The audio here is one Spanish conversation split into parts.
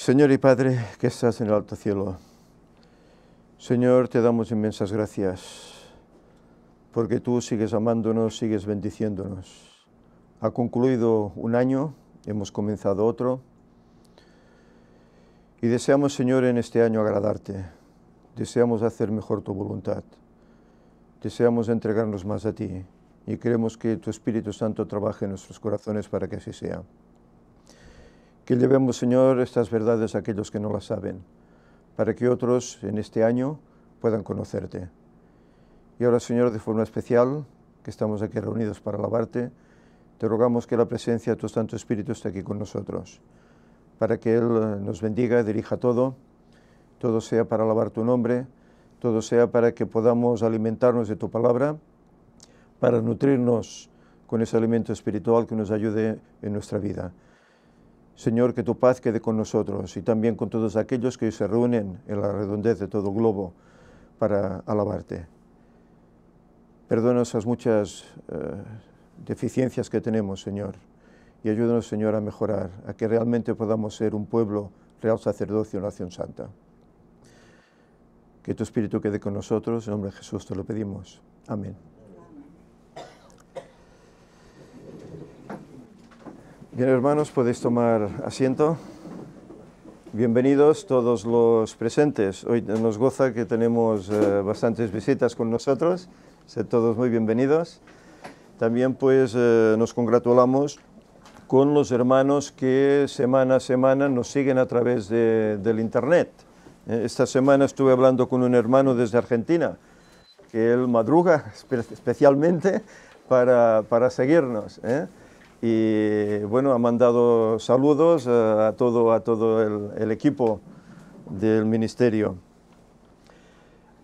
Señor y Padre que estás en el alto cielo, Señor, te damos inmensas gracias porque tú sigues amándonos, sigues bendiciéndonos. Ha concluido un año, hemos comenzado otro y deseamos, Señor, en este año agradarte. Deseamos hacer mejor tu voluntad. Deseamos entregarnos más a ti y queremos que tu Espíritu Santo trabaje en nuestros corazones para que así sea. Que llevemos, Señor, estas verdades a aquellos que no las saben, para que otros en este año puedan conocerte. Y ahora, Señor, de forma especial, que estamos aquí reunidos para alabarte, te rogamos que la presencia de tu Santo Espíritu esté aquí con nosotros, para que Él eh, nos bendiga, dirija todo, todo sea para alabar tu nombre, todo sea para que podamos alimentarnos de tu palabra, para nutrirnos con ese alimento espiritual que nos ayude en nuestra vida. Señor, que tu paz quede con nosotros y también con todos aquellos que se reúnen en la redondez de todo el globo para alabarte. Perdona esas muchas eh, deficiencias que tenemos, Señor, y ayúdanos, Señor, a mejorar, a que realmente podamos ser un pueblo, real sacerdocio, nación santa. Que tu Espíritu quede con nosotros, en nombre de Jesús te lo pedimos. Amén. Bien, hermanos, podéis tomar asiento. Bienvenidos todos los presentes. Hoy nos goza que tenemos eh, bastantes visitas con nosotros. Sed todos muy bienvenidos. También pues eh, nos congratulamos con los hermanos que semana a semana nos siguen a través del Internet. Eh, esta semana estuve hablando con un hermano desde Argentina, que él madruga especialmente para, seguirnos y bueno, ha mandado saludos eh, a todo, a todo el, equipo del ministerio.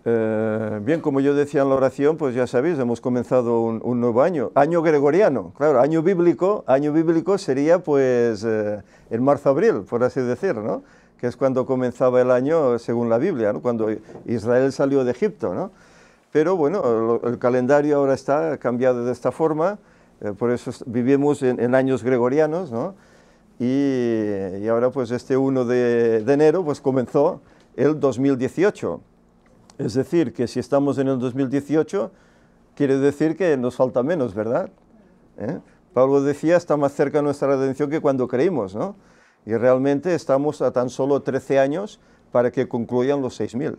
Eh, bien, como yo decía en la oración, pues ya sabéis, hemos comenzado un, nuevo año, año gregoriano, claro, año bíblico, año bíblico sería pues el eh, en marzo-abril, por así decir, ¿no? que es cuando comenzaba el año según la Biblia, ¿no? cuando Israel salió de Egipto. ¿no? Pero bueno, el calendario ahora está cambiado de esta forma, eh, por eso vivimos en, años gregorianos, y, ahora, pues este 1 de, enero, pues comenzó el 2018. Es decir, que si estamos en el 2018, quiere decir que nos falta menos, ¿verdad? ¿Eh? Pablo decía, está más cerca nuestra redención que cuando creímos, Y realmente estamos a tan solo 13 años para que concluyan los 6.000.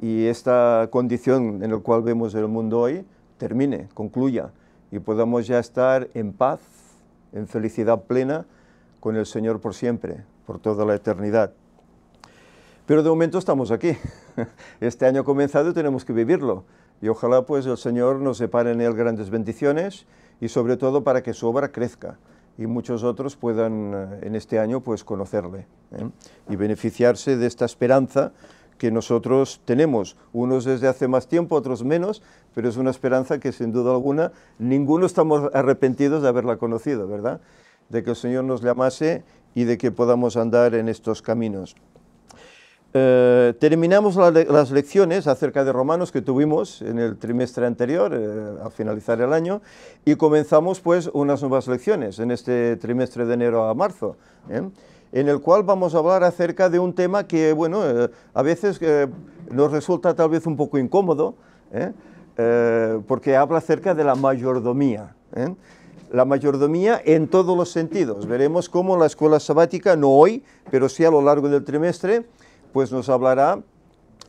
Y esta condición en la cual vemos el mundo hoy termine, concluya y podamos ya estar en paz, en felicidad plena con el Señor por siempre, por toda la eternidad. Pero de momento estamos aquí. Este año ha comenzado y tenemos que vivirlo. Y ojalá pues el Señor nos separe en Él grandes bendiciones y sobre todo para que su obra crezca y muchos otros puedan eh, en este año pues conocerle ¿eh? y beneficiarse de esta esperanza que nosotros tenemos, unos desde hace más tiempo, otros menos, pero es una esperanza que sin duda alguna ninguno estamos arrepentidos de haberla conocido, ¿verdad? De que el Señor nos llamase y de que podamos andar en estos caminos. Eh, terminamos las lecciones acerca de Romanos que tuvimos en el trimestre anterior, eh, al finalizar el año, y comenzamos pues unas nuevas lecciones en este trimestre de enero a marzo. ¿eh? en el cual vamos a hablar acerca de un tema que, bueno, eh, a veces eh, nos resulta tal vez un poco incómodo, ¿eh? porque habla acerca de la mayordomía la mayordomía en todos los sentidos. Veremos cómo la escuela sabática, no hoy, pero sí a lo largo del trimestre, pues nos hablará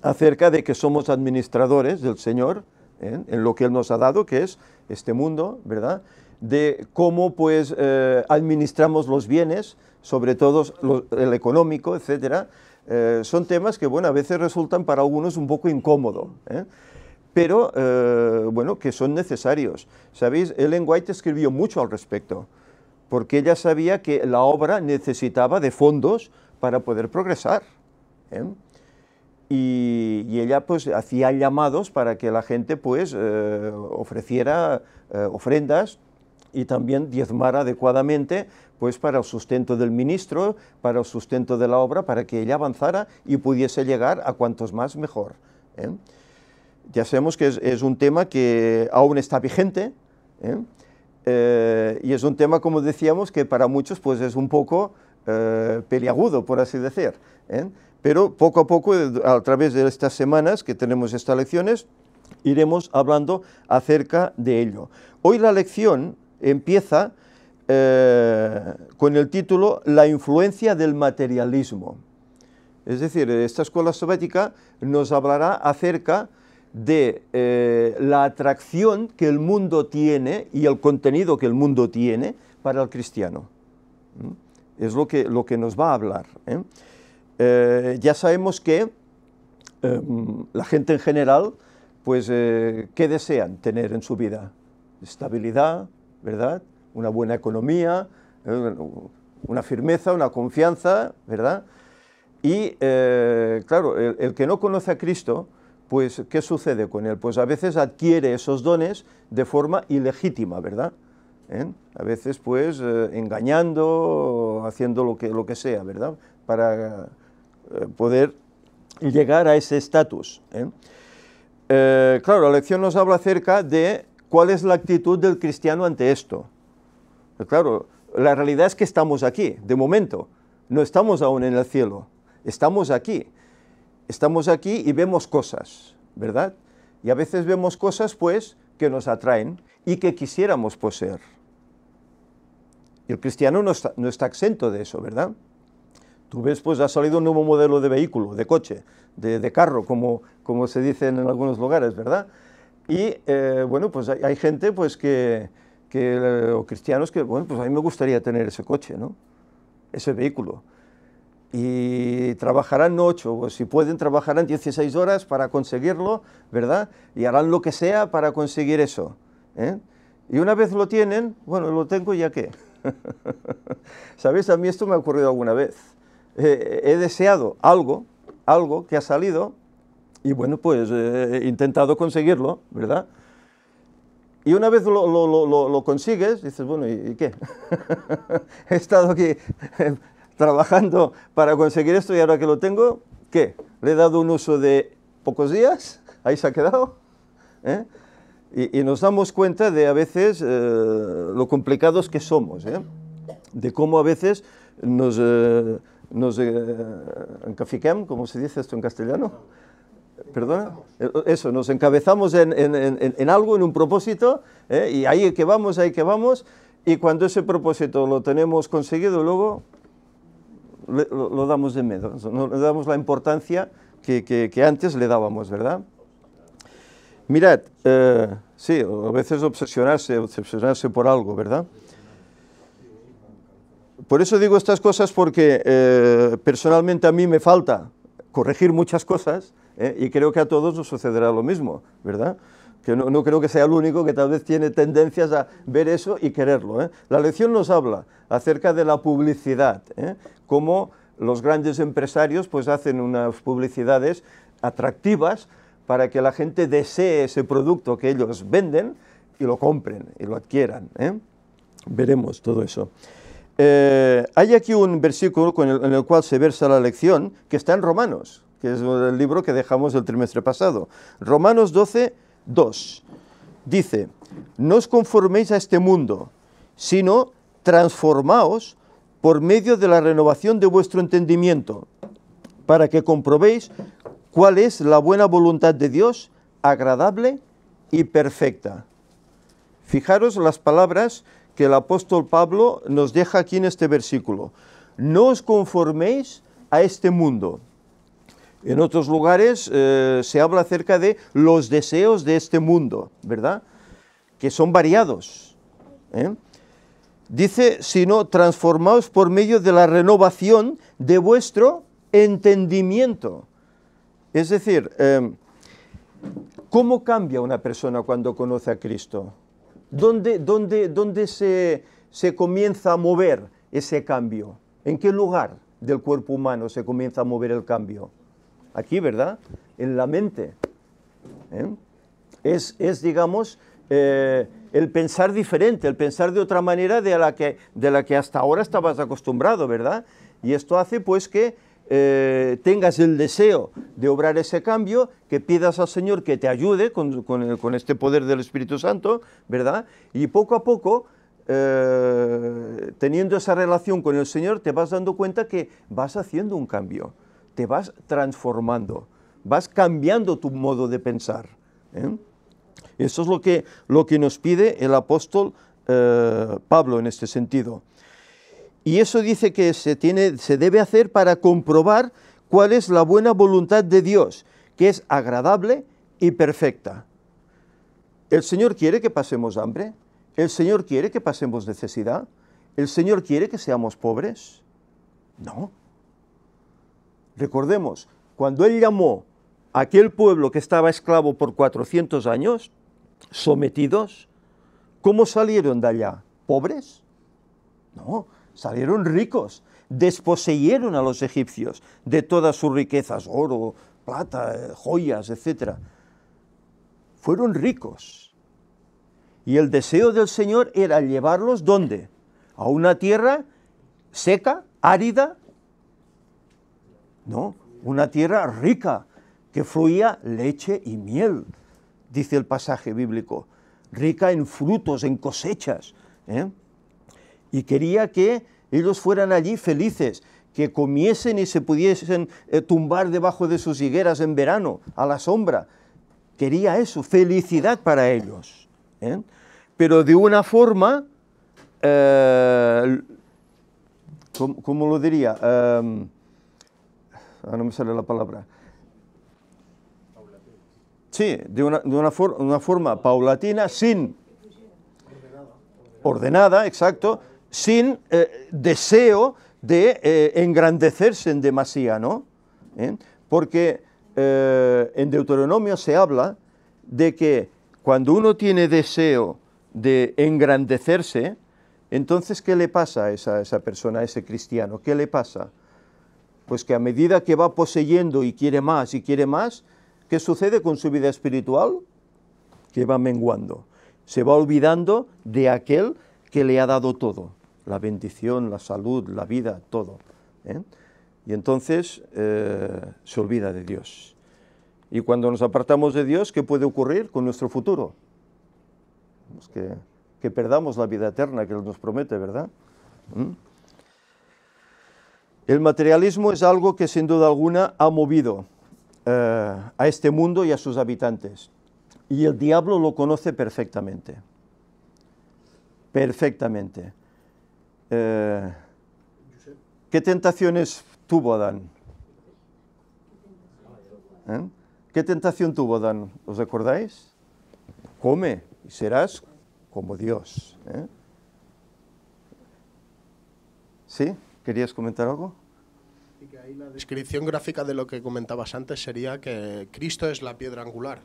acerca de que somos administradores del Señor, en lo que Él nos ha dado, que es este mundo, ¿verdad? de cómo pues eh, administramos los bienes, sobre todo el económico, etcétera, eh, son temas que bueno, a veces resultan para algunos un poco incómodos, ¿eh? pero bueno, que son necesarios. Sabéis, Ellen White escribió mucho al respecto, porque ella sabía que la obra necesitaba de fondos para poder progresar. Y, ella pues hacía llamados para que la gente pues ofreciera ofrendas y también diezmar adecuadamente pues para el sustento del ministro, para el sustento de la obra, para que ella avanzara y pudiese llegar a cuantos más mejor. ¿eh? Ya sabemos que es, un tema que aún está vigente ¿eh? Eh, y es un tema, como decíamos, que para muchos pues es un poco peliagudo, por así decir. Pero poco a poco, a través de estas semanas que tenemos estas lecciones, iremos hablando acerca de ello. Hoy la lección empieza eh, con el título La influencia del materialismo. Es decir, esta escuela soviética nos hablará acerca de eh, la atracción que el mundo tiene y el contenido que el mundo tiene para el cristiano. Es lo que, lo que nos va a hablar. ¿eh? ya sabemos que em, la gente en general, pues, ¿qué desean tener en su vida? Estabilidad, ¿verdad? Una buena economía, eh, una firmeza, una confianza, ¿verdad? Y eh, claro, el, que no conoce a Cristo, pues ¿qué sucede con él? Pues a veces adquiere esos dones de forma ilegítima, ¿verdad? ¿Eh? A veces pues engañando, haciendo lo que, lo que sea, ¿verdad? Para poder llegar a ese estatus. claro, la lección nos habla acerca de ¿Cuál es la actitud del cristiano ante esto? Pues claro, la realidad es que estamos aquí, de momento. No estamos aún en el cielo, estamos aquí. Estamos aquí y vemos cosas, ¿verdad? Y a veces vemos cosas, pues, que nos atraen y que quisiéramos poseer. Y el cristiano no está, exento de eso, ¿verdad? Tú ves, pues ha salido un nuevo modelo de vehículo, de coche, de, carro, como, como se dice en algunos lugares, ¿verdad? Y eh, bueno, pues hay, gente pues que, eh, o cristianos que, bueno, pues a mí me gustaría tener ese coche, ¿no? Ese vehículo. Y trabajarán ocho, o si pueden trabajarán 16 horas para conseguirlo, ¿verdad? Y harán lo que sea para conseguir eso. ¿eh? Y una vez lo tienen, bueno, lo tengo ya qué. sabes A mí esto me ha ocurrido alguna vez. he deseado algo, algo que ha salido y bueno, pues eh, he intentado conseguirlo, ¿verdad? Y una vez lo, consigues, dices, bueno, ¿y, qué? he estado aquí eh, trabajando para conseguir esto y ahora que lo tengo, ¿qué? Le he dado un uso de pocos días, ahí se ha quedado. ¿eh? Y, nos damos cuenta de a veces lo complicados que somos, de cómo a veces nos, nos como se dice esto en castellano, ¿Perdona? Eso, nos encabezamos en, algo, en un propósito, ¿eh? y ahí que vamos, ahí que vamos, y cuando ese propósito lo tenemos conseguido, luego lo, damos de menos, no le damos la importancia que, antes le dábamos, ¿verdad? Mirad, eh, sí, a veces obsesionarse, obsesionarse por algo, ¿verdad? Por eso digo estas cosas porque eh, personalmente a mí me falta corregir muchas cosas, ¿eh? Y creo que a todos nos sucederá lo mismo, ¿verdad? Que no, creo que sea el único que tal vez tiene tendencias a ver eso y quererlo. ¿eh? La lección nos habla acerca de la publicidad, ¿eh? cómo los grandes empresarios pues hacen unas publicidades atractivas para que la gente desee ese producto que ellos venden y lo compren y lo adquieran. ¿eh? Veremos todo eso. hay aquí un versículo en el cual se versa la lección que está en Romanos que es el libro que dejamos el trimestre pasado. Romanos 12, 2. Dice, no os conforméis a este mundo, sino transformaos por medio de la renovación de vuestro entendimiento, para que comprobéis cuál es la buena voluntad de Dios, agradable y perfecta. Fijaros las palabras que el apóstol Pablo nos deja aquí en este versículo. No os conforméis a este mundo. En otros lugares eh, se habla acerca de los deseos de este mundo, ¿verdad? Que son variados. ¿eh? Dice, sino transformaos por medio de la renovación de vuestro entendimiento. Es decir, em, ¿cómo cambia una persona cuando conoce a Cristo? ¿Dónde, se comienza a mover ese cambio? ¿En qué lugar del cuerpo humano se comienza a mover el cambio? aquí, ¿verdad? En la mente. ¿eh? Es, es, digamos, eh, el pensar diferente, el pensar de otra manera de la, que, de la que hasta ahora estabas acostumbrado, ¿verdad? Y esto hace pues que eh, tengas el deseo de obrar ese cambio, que pidas al Señor que te ayude con, este poder del Espíritu Santo, ¿verdad? Y poco a poco, teniendo esa relación con el Señor, te vas dando cuenta que vas haciendo un cambio te vas transformando, vas cambiando tu modo de pensar. ¿eh? Eso es lo que, lo que nos pide el apóstol eh, Pablo en este sentido. Y eso dice que se, tiene, se debe hacer para comprobar cuál es la buena voluntad de Dios, que es agradable y perfecta. El Señor quiere que pasemos hambre, el Señor quiere que pasemos necesidad, el Señor quiere que seamos pobres. No, Recordemos, cuando él llamó a aquel pueblo que estaba esclavo por 400 años, sometidos, ¿cómo salieron de allá? ¿Pobres? No, salieron ricos. Desposeyeron a los egipcios de todas sus riquezas, oro, plata, joyas, etc. Fueron ricos. Y el deseo del Señor era llevarlos ¿dónde? A una tierra seca, árida, ¿no? Una tierra rica, que fluía leche y miel, dice el pasaje bíblico, rica en frutos, en cosechas. ¿eh? Y quería que ellos fueran allí felices, que comiesen y se pudiesen eh, tumbar debajo de sus higueras en verano, a la sombra. Quería eso, felicidad para ellos. ¿eh? Pero de una forma, ¿cómo, lo diría? Em, Ah, no me sale la palabra. Sí, de una, forma paulatina, sin... Ordenada, exacto, sin eh, deseo de eh, engrandecerse en demasía, ¿no? ¿Eh? Porque en Deuteronomio se habla de que cuando uno tiene deseo de engrandecerse, entonces, ¿qué le pasa a esa, a esa persona, a ese cristiano? ¿Qué le pasa? Pues que a medida que va poseyendo y quiere más y quiere más, ¿qué sucede con su vida espiritual? Que va menguando. Se va olvidando de aquel que le ha dado todo, la bendición, la salud, la vida, todo. ¿eh? Y entonces eh, se olvida de Dios. Y cuando nos apartamos de Dios, ¿qué puede ocurrir con nuestro futuro? Pues que, perdamos la vida eterna que Él nos promete, ¿verdad? ¿Mm? El materialismo es algo que sin duda alguna ha movido eh, a este mundo y a sus habitantes. Y el diablo lo conoce perfectamente. Perfectamente. Eh, ¿Qué tentaciones tuvo Adán? ¿Eh? ¿Qué tentación tuvo Adán? ¿Os acordáis? Come y serás como Dios. ¿Sí? ¿Querías comentar algo? la descripción gráfica de lo que comentabas antes sería que Cristo es la piedra angular,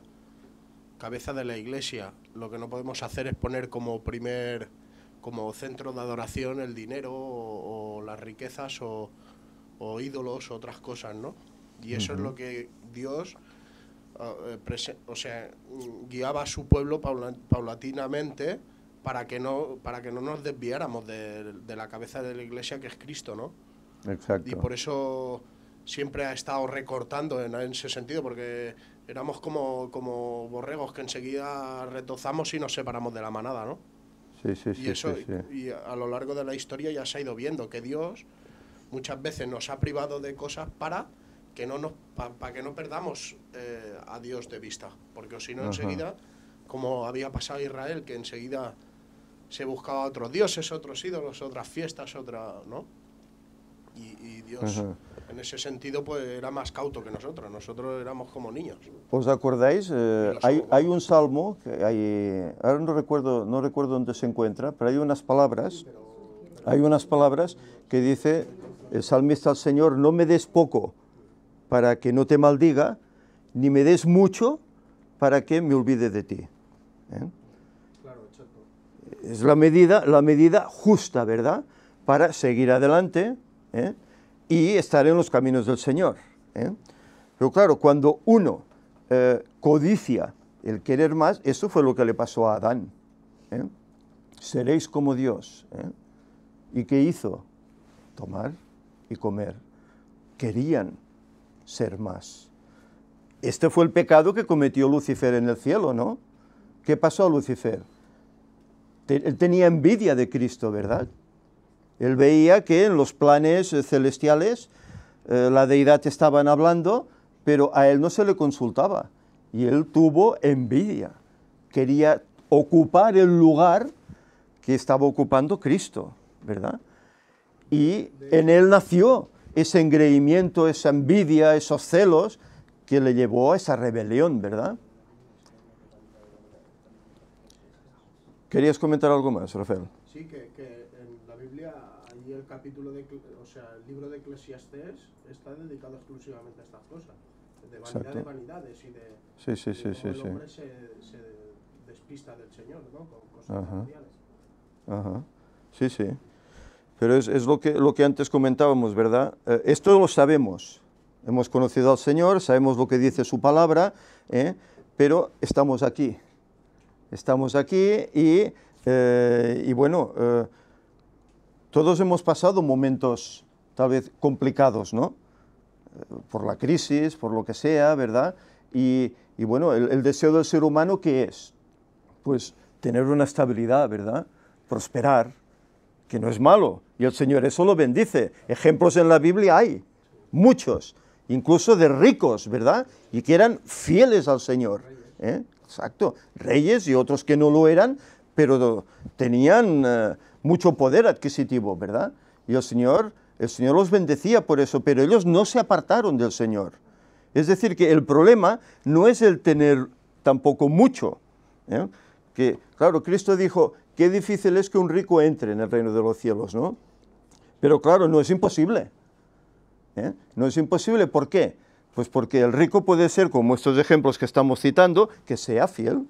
cabeza de la iglesia. Lo que no podemos hacer es poner como primer, como centro de adoración el dinero o, las riquezas o, ídolos o otras cosas, ¿no? Y eso es lo que Dios, ah, eh, o sea, guiaba a su pueblo paulatinamente para que no, para que no nos desviáramos de, la cabeza de la iglesia que es Cristo, ¿no? Exacto. Y por eso siempre ha estado recortando en, ese sentido, porque éramos como, como, borregos que enseguida retozamos y nos separamos de la manada, ¿no? Sí, sí, sí. Y a lo largo de la historia ya se ha ido viendo que Dios muchas veces nos ha privado de cosas para que no nos para que no perdamos eh, a Dios de vista, porque si no enseguida, como había pasado a Israel, que enseguida se buscaba otros dioses, otros ídolos, otras fiestas, otra, ¿no? Y, Dios, en ese sentido, pues era más cauto que nosotros. Nosotros éramos como niños. ¿Os acordáis? Eh, hay, un salmo, que ahora no recuerdo, no recuerdo dónde se encuentra, pero hay unas palabras, hay unas palabras que dice el salmista al Señor, no me des poco para que no te maldiga, ni me des mucho para que me olvide de ti. ¿Eh? es la medida, justa, ¿verdad? Para seguir adelante ¿eh? y estar en los caminos del Señor. ¿eh? Pero claro, cuando uno eh, codicia el querer más, eso fue lo que le pasó a Adán. Seréis como Dios. ¿Y qué hizo? Tomar y comer. Querían ser más. Este fue el pecado que cometió Lucifer en el cielo, ¿no? ¿Qué pasó a Lucifer? él tenía envidia de Cristo, ¿verdad? Él veía que en los planes eh, celestiales eh, la deidad estaban hablando, pero a él no se le consultaba. Y él tuvo envidia. Quería ocupar el lugar que estaba ocupando Cristo, ¿verdad? Y en él nació ese engreimiento, esa envidia, esos celos que le llevó a esa rebelión, ¿verdad? ¿Querías comentar algo más, Rafael? Sí, que, que en la Biblia, ahí el capítulo de, o sea, el libro de Eclesiastés está dedicado exclusivamente a estas cosas, de vanidad vanidades y de, sí, sí, sí, el hombre se, se, despista del Señor, ¿no? Con cosas materiales. Ajá. Sí, sí. Pero es, es, lo, que, lo que antes comentábamos, ¿verdad? Eh, esto lo sabemos. Hemos conocido al Señor, sabemos lo que dice su palabra, ¿eh? pero estamos aquí, estamos aquí y, eh, bueno, eh, todos hemos pasado momentos tal vez complicados, ¿no? Por la crisis, por lo que sea, ¿verdad? Y, bueno, el, deseo del ser humano, ¿qué es? Pues tener una estabilidad, ¿verdad? Prosperar, que no es malo. Y el Señor eso lo bendice. Ejemplos en la Biblia hay, muchos, incluso de ricos, ¿verdad? Y que eran fieles al Señor. ¿eh? exacto, reyes y otros que no lo eran, pero tenían eh, mucho poder adquisitivo, ¿verdad? Y el Señor, el Señor los bendecía por eso, pero ellos no se apartaron del Señor. Es decir, que el problema no es el tener tampoco mucho. ¿eh? Que, claro, Cristo dijo, qué difícil es que un rico entre en el reino de los cielos, ¿no? Pero claro, no es imposible. ¿eh? No es imposible, ¿por qué? Pues porque el rico puede ser, como estos ejemplos que estamos citando, que sea fiel,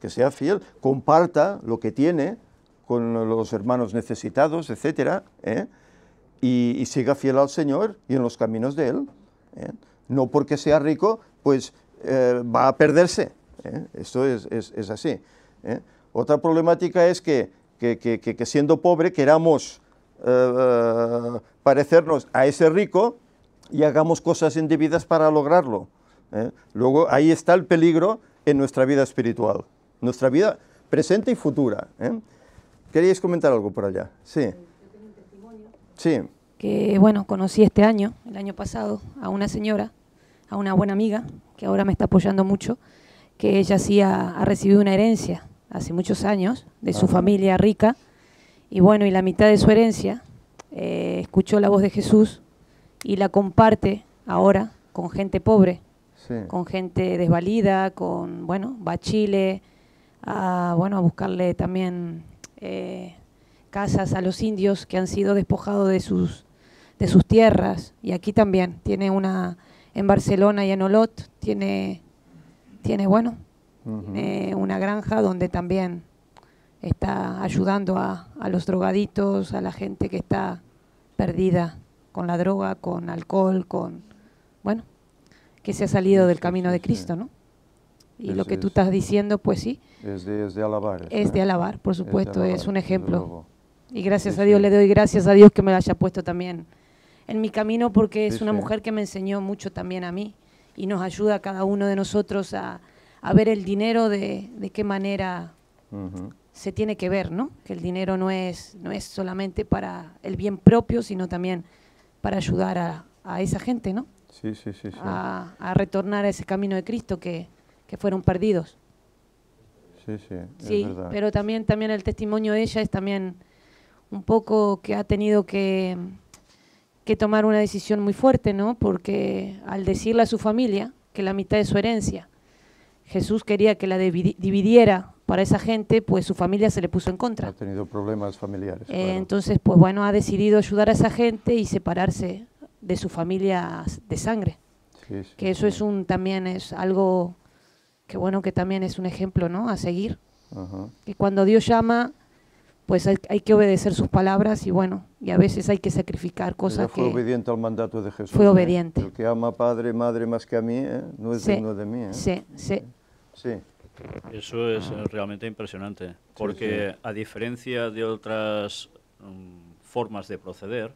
que sea fiel, comparta lo que tiene con los hermanos necesitados, etc. ¿eh? Y, siga fiel al Señor y en los caminos de Él. ¿eh? No porque sea rico, pues eh, va a perderse. Esto es, así. Otra problemática es que, que siendo pobre queramos parecernos a ese rico y hagamos cosas indebidas para lograrlo. ¿eh? Luego ahí está el peligro en nuestra vida espiritual, nuestra vida presente y futura. ¿eh? ¿Queríais comentar algo por allá? Sí. Sí. Que bueno, conocí este año, el año pasado, a una señora, a una buena amiga, que ahora me está apoyando mucho, que ella sí ha, recibido una herencia hace muchos años de su familia rica, y bueno, y la mitad de su herencia eh, escuchó la voz de Jesús y la comparte ahora con gente pobre, con gente desvalida, con, bueno, va a Chile, a, bueno, a buscarle también eh, casas a los indios que han sido despojados de sus, de sus tierras. Y aquí también tiene una, en Barcelona y en Olot, tiene, tiene bueno, eh, una granja donde también está ayudando a, a los drogaditos, a la gente que está perdida con la droga, con alcohol, con, bueno, que se ha salido del camino de Cristo, ¿no? Y lo que tú estás diciendo, pues sí. Es de, alabar. Es de alabar, por supuesto, es, un ejemplo. Y gracias a Dios, le doy gracias a Dios que me lo haya puesto también en mi camino porque es una mujer que me enseñó mucho también a mí y nos ayuda a cada uno de nosotros a, a ver el dinero de, de qué manera se tiene que ver, ¿no? Que el dinero no es, no es solamente para el bien propio, sino también para ayudar a, esa gente, ¿no? Sí, sí, sí. A, retornar a ese camino de Cristo que, fueron perdidos. Sí, sí, pero también, también el testimonio de ella es también un poco que ha tenido que, que tomar una decisión muy fuerte, ¿no? Porque al decirle a su familia que la mitad de su herencia, Jesús quería que la dividiera para esa gente, pues su familia se le puso en contra. Ha tenido problemas familiares. Entonces, pues bueno, ha decidido ayudar a esa gente y separarse de su familia de sangre. que eso es un también es algo que bueno que también es un ejemplo, ¿no? A seguir. Que cuando Dios llama, pues hay, que obedecer sus palabras y bueno, y a veces hay que sacrificar cosas fue obediente al mandato de Jesús. Fue ¿eh? obediente. que ama padre, madre más que a mí, ¿eh? no es digno de mí. ¿eh? Sí, sí. Sí. Eso es eh, realmente impresionante, porque a diferencia de otras mm, formas de proceder,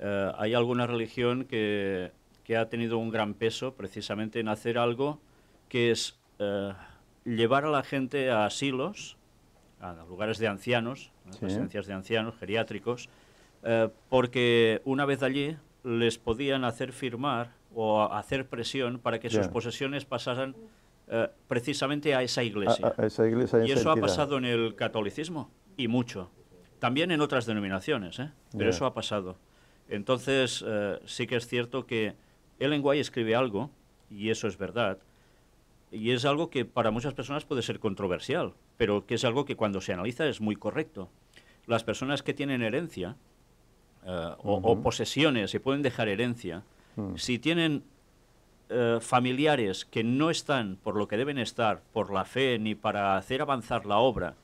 eh, hay alguna religión que, ha tenido un gran peso precisamente en hacer algo que es eh, llevar a la gente a asilos, a lugares de ancianos, residencias de ancianos, geriátricos, porque una vez allí les podían hacer firmar o hacer presión para que sus posesiones pasaran eh, precisamente a esa iglesia. y eso ha pasado en el catolicismo y mucho. También en otras denominaciones, ¿eh? pero eso ha pasado. Entonces, eh, sí que es cierto que Ellen White escribe algo, y eso es verdad, y es algo que para muchas personas puede ser controversial, pero que es algo que cuando se analiza es muy correcto. Las personas que tienen herencia o, posesiones y pueden dejar herencia, mm. si tienen eh, familiares que no están por lo que deben estar, por la fe ni para hacer avanzar la obra,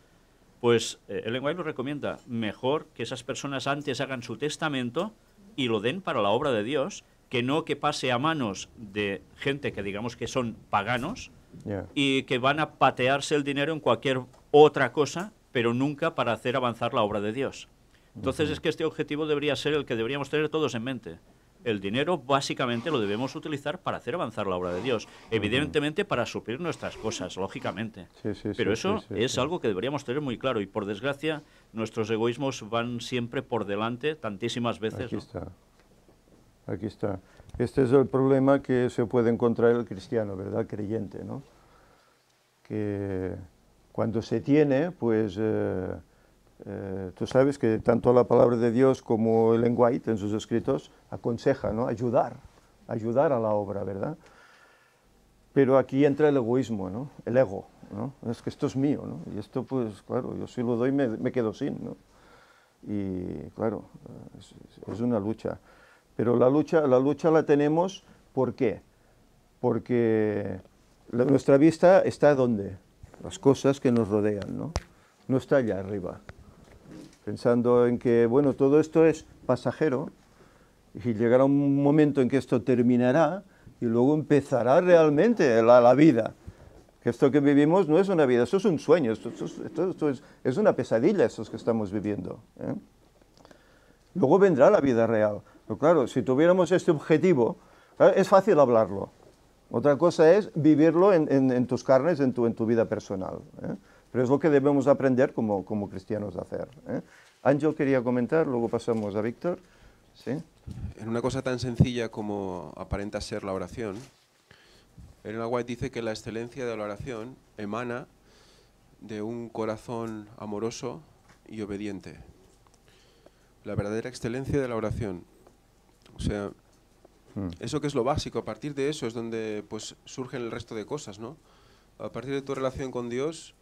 pues eh, el lenguaje lo recomienda mejor que esas personas antes hagan su testamento y lo den para la obra de Dios, que no que pase a manos de gente que digamos que son paganos y que van a patearse el dinero en cualquier otra cosa, pero nunca para hacer avanzar la obra de Dios. Entonces es que este objetivo debería ser el que deberíamos tener todos en mente el dinero básicamente lo debemos utilizar para hacer avanzar la obra de Dios, evidentemente para suplir nuestras cosas, lógicamente. Pero eso es algo que deberíamos tener muy claro y por desgracia nuestros egoísmos van siempre por delante tantísimas veces. Aquí está, aquí está. Este es el problema que se puede encontrar el cristiano, ¿verdad? creyente, ¿no? Que cuando se tiene, pues... Eh, eh, tú sabes que tanto la palabra de Dios como el White en sus escritos aconseja, ¿no? Ayudar, ayudar a la obra, ¿verdad? Pero aquí entra el egoísmo, ¿no? El ego, ¿no? Es que esto es mío, ¿no? Y esto, pues, claro, yo si lo doy me, quedo sin, ¿no? Y, claro, es, una lucha. Pero la lucha, la lucha la tenemos, ¿por qué? Porque nuestra vista está donde? Las cosas que nos rodean, ¿no? No está allá arriba pensando en que, bueno, todo esto es pasajero y llegará un momento en que esto terminará y luego empezará realmente la, vida. Que esto que vivimos no es una vida, esto es un sueño, esto, es, una pesadilla, esto que estamos viviendo. ¿eh? Luego vendrá la vida real. Pero claro, si tuviéramos este objetivo, es fácil hablarlo. Otra cosa es vivirlo en, tus carnes, en tu, en tu vida personal. ¿eh? Pero es lo que debemos aprender como, cristianos a hacer. ¿eh? Ángel quería comentar, luego pasamos a Víctor. ¿Sí? En una cosa tan sencilla como aparenta ser la oración, Elena White dice que la excelencia de la oración emana de un corazón amoroso y obediente. La verdadera excelencia de la oración. O sea, hmm. eso que es lo básico, a partir de eso es donde pues surgen el resto de cosas, A partir de tu relación con Dios,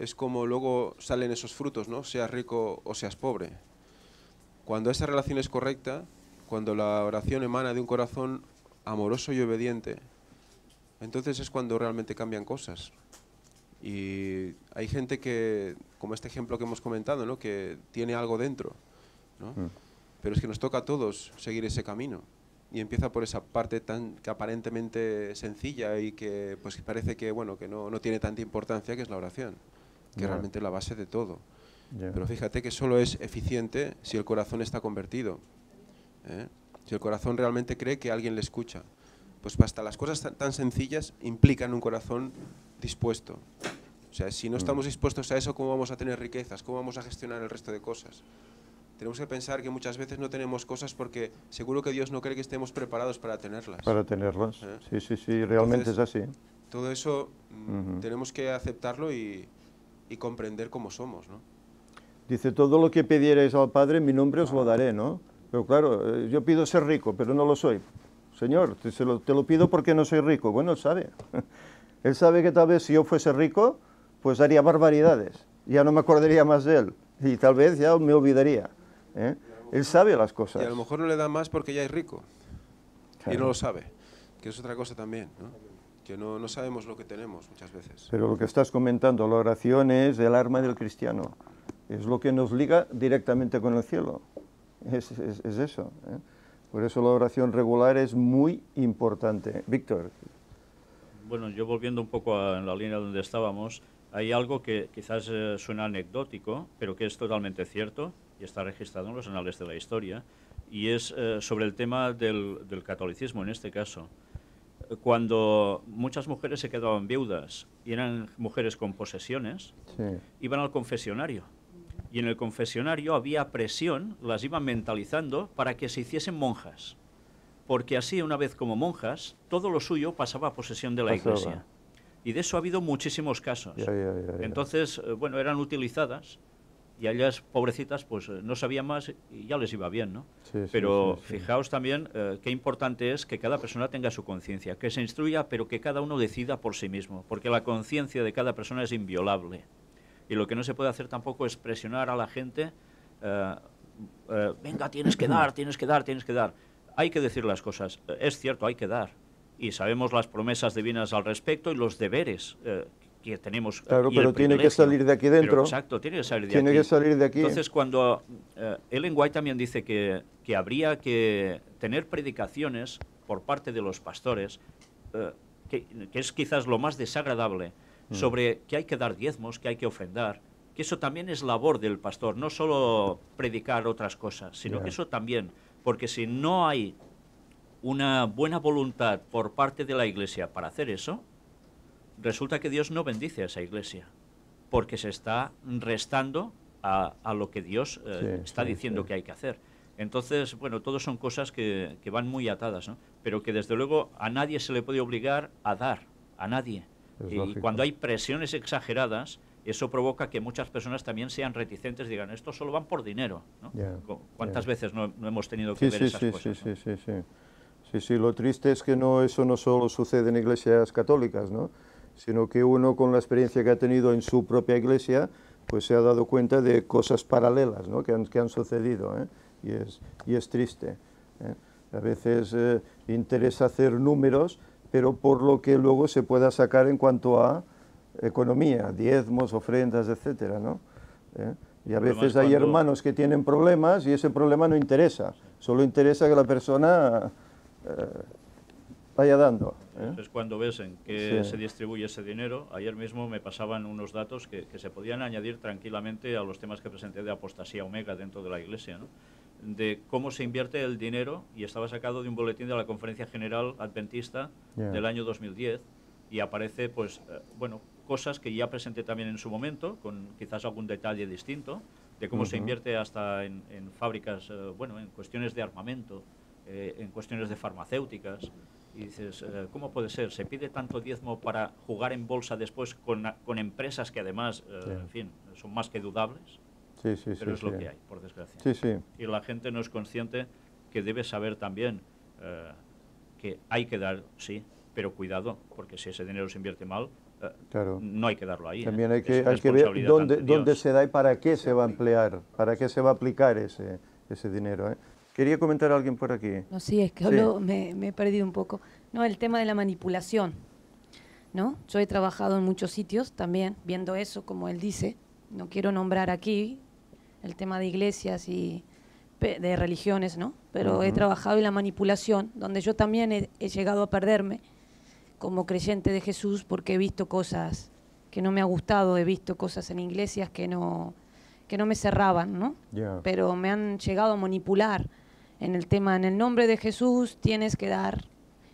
es como luego salen esos frutos, ¿no? Seas rico o seas pobre. Cuando esa relación es correcta, cuando la oración emana de un corazón amoroso y obediente, entonces es cuando realmente cambian cosas. Y hay gente que, como este ejemplo que hemos comentado, que tiene algo dentro. Mm. Pero es que nos toca a todos seguir ese camino. Y empieza por esa parte tan que aparentemente sencilla y que pues parece que bueno que no tiene tanta importancia, que es la oración que es realmente la base de todo. Pero fíjate que solo es eficiente si el corazón está convertido. ¿eh? Si el corazón realmente cree que alguien le escucha. Pues hasta las cosas tan, sencillas implican un corazón dispuesto. O sea, si no mm. estamos dispuestos a eso, ¿cómo vamos a tener riquezas? ¿Cómo vamos a gestionar el resto de cosas? Tenemos que pensar que muchas veces no tenemos cosas porque seguro que Dios no cree que estemos preparados para tenerlas. Para tenerlas, ¿Eh? sí, sí, sí, realmente es así. Todo eso mm, tenemos que aceptarlo y, y comprender cómo somos, ¿no? Dice, todo lo que pidierais al Padre en mi nombre os lo daré, ¿no? Pero claro, eh, yo pido ser rico, pero no lo soy. Señor, te, lo, pido porque no soy rico. Bueno, él sabe. él sabe que tal vez si yo fuese rico, pues haría barbaridades. Ya no me acordaría más de él. Y tal vez ya me olvidaría. ¿eh? Él sabe las cosas. Y a lo mejor no le da más porque ya es rico. Y no lo sabe. Que es otra cosa también, ¿no? no, sabemos lo que tenemos muchas veces. Pero lo que estás comentando, la oración es el arma del cristiano, es lo que nos liga directamente con el cielo, es, eso. ¿eh? Por eso la oración regular es muy importante. Víctor. Bueno, yo volviendo un poco a la línea donde estábamos, hay algo que quizás eh, suena anecdótico, pero que es totalmente cierto y está registrado en los anales de la historia, y es eh, sobre el tema del catolicismo en este caso cuando muchas mujeres se quedaban viudas y eran mujeres con posesiones, iban al confesionario. Y en el confesionario había presión, las iban mentalizando para que se hiciesen monjas. Porque así, una vez como monjas, todo lo suyo pasaba a posesión de la iglesia. Y de eso ha habido muchísimos casos. Entonces, eh, bueno, eran utilizadas y a ellas, pobrecitas, pues eh, no sabían más y ya les iba bien, ¿no? pero fijaos también eh, qué importante es que cada persona tenga su conciencia, que se instruya, pero que cada uno decida por sí mismo, porque la conciencia de cada persona es inviolable. Y lo que no se puede hacer tampoco es presionar a la gente, eh, venga, tienes que dar, tienes que dar, tienes que dar. Hay que decir las cosas, es cierto, hay que dar. Y sabemos las promesas divinas al respecto y los deberes que tenemos... Claro, pero tiene que salir de aquí dentro. exacto, tiene que salir de aquí. Entonces, cuando eh, Ellen White también dice que, que, habría que tener predicaciones por parte de los pastores, eh, que, es quizás lo más desagradable, mm. sobre que hay que dar diezmos, que hay que ofrendar, que eso también es labor del pastor, no solo predicar otras cosas, sino que eso también, porque si no hay una buena voluntad por parte de la Iglesia para hacer eso, resulta que Dios no bendice a esa iglesia, porque se está restando a, lo que Dios eh, está diciendo que hay que hacer. Entonces, bueno, todo son cosas que, van muy atadas, ¿no? pero que desde luego a nadie se le puede obligar a dar, a nadie. y cuando hay presiones exageradas, eso provoca que muchas personas también sean reticentes digan, esto solo van por dinero. ¿no? ¿Cuántas veces no, hemos tenido que ver esas Sí, sí, sí, sí. Sí, sí, lo triste es que no, eso no solo sucede en iglesias católicas, ¿no? sino que uno con la experiencia que ha tenido en su propia iglesia, pues se ha dado cuenta de cosas paralelas ¿no? que, han, sucedido, ¿eh? y, es, y, es, triste. ¿eh? A veces eh, interesa hacer números, pero por lo que luego se pueda sacar en cuanto a economía, diezmos, ofrendas, etc. Y a veces hay hermanos que tienen problemas y ese problema no interesa, solo interesa que la persona vaya dando. ¿eh? Entonces, cuando ves en qué se distribuye ese dinero, ayer mismo me pasaban unos datos que, se podían añadir tranquilamente a los temas que presenté de apostasía omega dentro de la Iglesia, ¿no? de cómo se invierte el dinero, y estaba sacado de un boletín de la Conferencia General Adventista del año 2010, y aparece, pues, eh, bueno, cosas que ya presenté también en su momento, con quizás algún detalle distinto, de cómo se invierte hasta en, fábricas, eh, bueno, en cuestiones de armamento, eh, en cuestiones de farmacéuticas, y dices, eh, ¿cómo puede ser? Se pide tanto diezmo para jugar en bolsa después con, empresas que además, eh, en fin, son más que dudables. Sí, sí, pero es lo que hay, por desgracia. Sí, sí. Y la gente no es consciente que debe saber también eh, que hay que dar, sí, pero cuidado, porque si ese dinero se invierte mal, claro. no hay que darlo ahí. También hay que, ver dónde, dónde se da y para qué se va a emplear, para qué se va a aplicar ese, ese dinero. ¿eh? Quería comentar a alguien por aquí. No, sí, es que me, he perdido un poco. No, el tema de la manipulación, ¿no? Yo he trabajado en muchos sitios también, viendo eso, como él dice. No quiero nombrar aquí el tema de iglesias y de religiones, ¿no? Pero he trabajado en la manipulación, donde yo también he, llegado a perderme como creyente de Jesús porque he visto cosas que no me ha gustado, he visto cosas en iglesias que no, que no me cerraban, ¿no? Pero me han llegado a manipular en el tema, en el nombre de Jesús tienes que dar,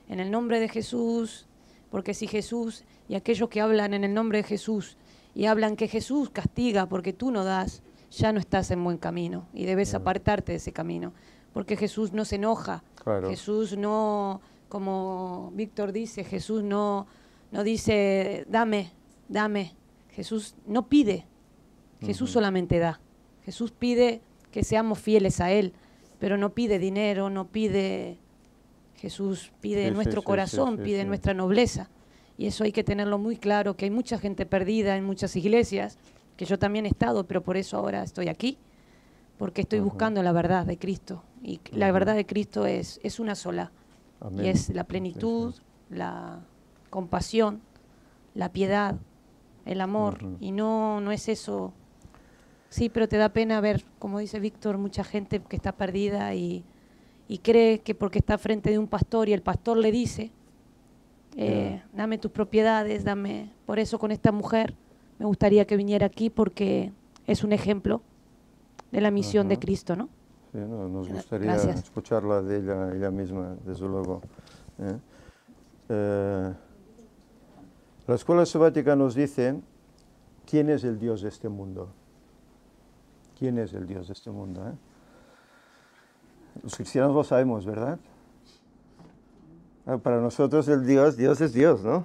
en el nombre de Jesús, porque si Jesús y aquellos que hablan en el nombre de Jesús y hablan que Jesús castiga porque tú no das, ya no estás en buen camino y debes apartarte de ese camino, porque Jesús no se enoja, Jesús no, como Víctor dice, Jesús no, no dice, dame, dame, Jesús no pide, Jesús solamente da, Jesús pide que seamos fieles a Él, pero no pide dinero, no pide... Jesús pide nuestro corazón, pide nuestra nobleza. Y eso hay que tenerlo muy claro, que hay mucha gente perdida en muchas iglesias, que yo también he estado, pero por eso ahora estoy aquí, porque estoy buscando la verdad de Cristo. Y la verdad de Cristo es, es una sola. Y es la plenitud, la compasión, la piedad, el amor. Y no, no es eso Sí, pero te da pena ver, como dice Víctor, mucha gente que está perdida y, cree que porque está frente de un pastor y el pastor le dice, eh, dame tus propiedades, dame... Por eso con esta mujer me gustaría que viniera aquí porque es un ejemplo de la misión de Cristo, ¿no? Sí, nos ah, gustaría escucharla de ella, misma, desde luego. ¿eh? Eh, la escuela sabática nos dice quién es el Dios de este mundo. ¿Quién es el Dios de este mundo? Eh? Los cristianos lo sabemos, ¿verdad? Ah, para nosotros el Dios, Dios es Dios, ¿no?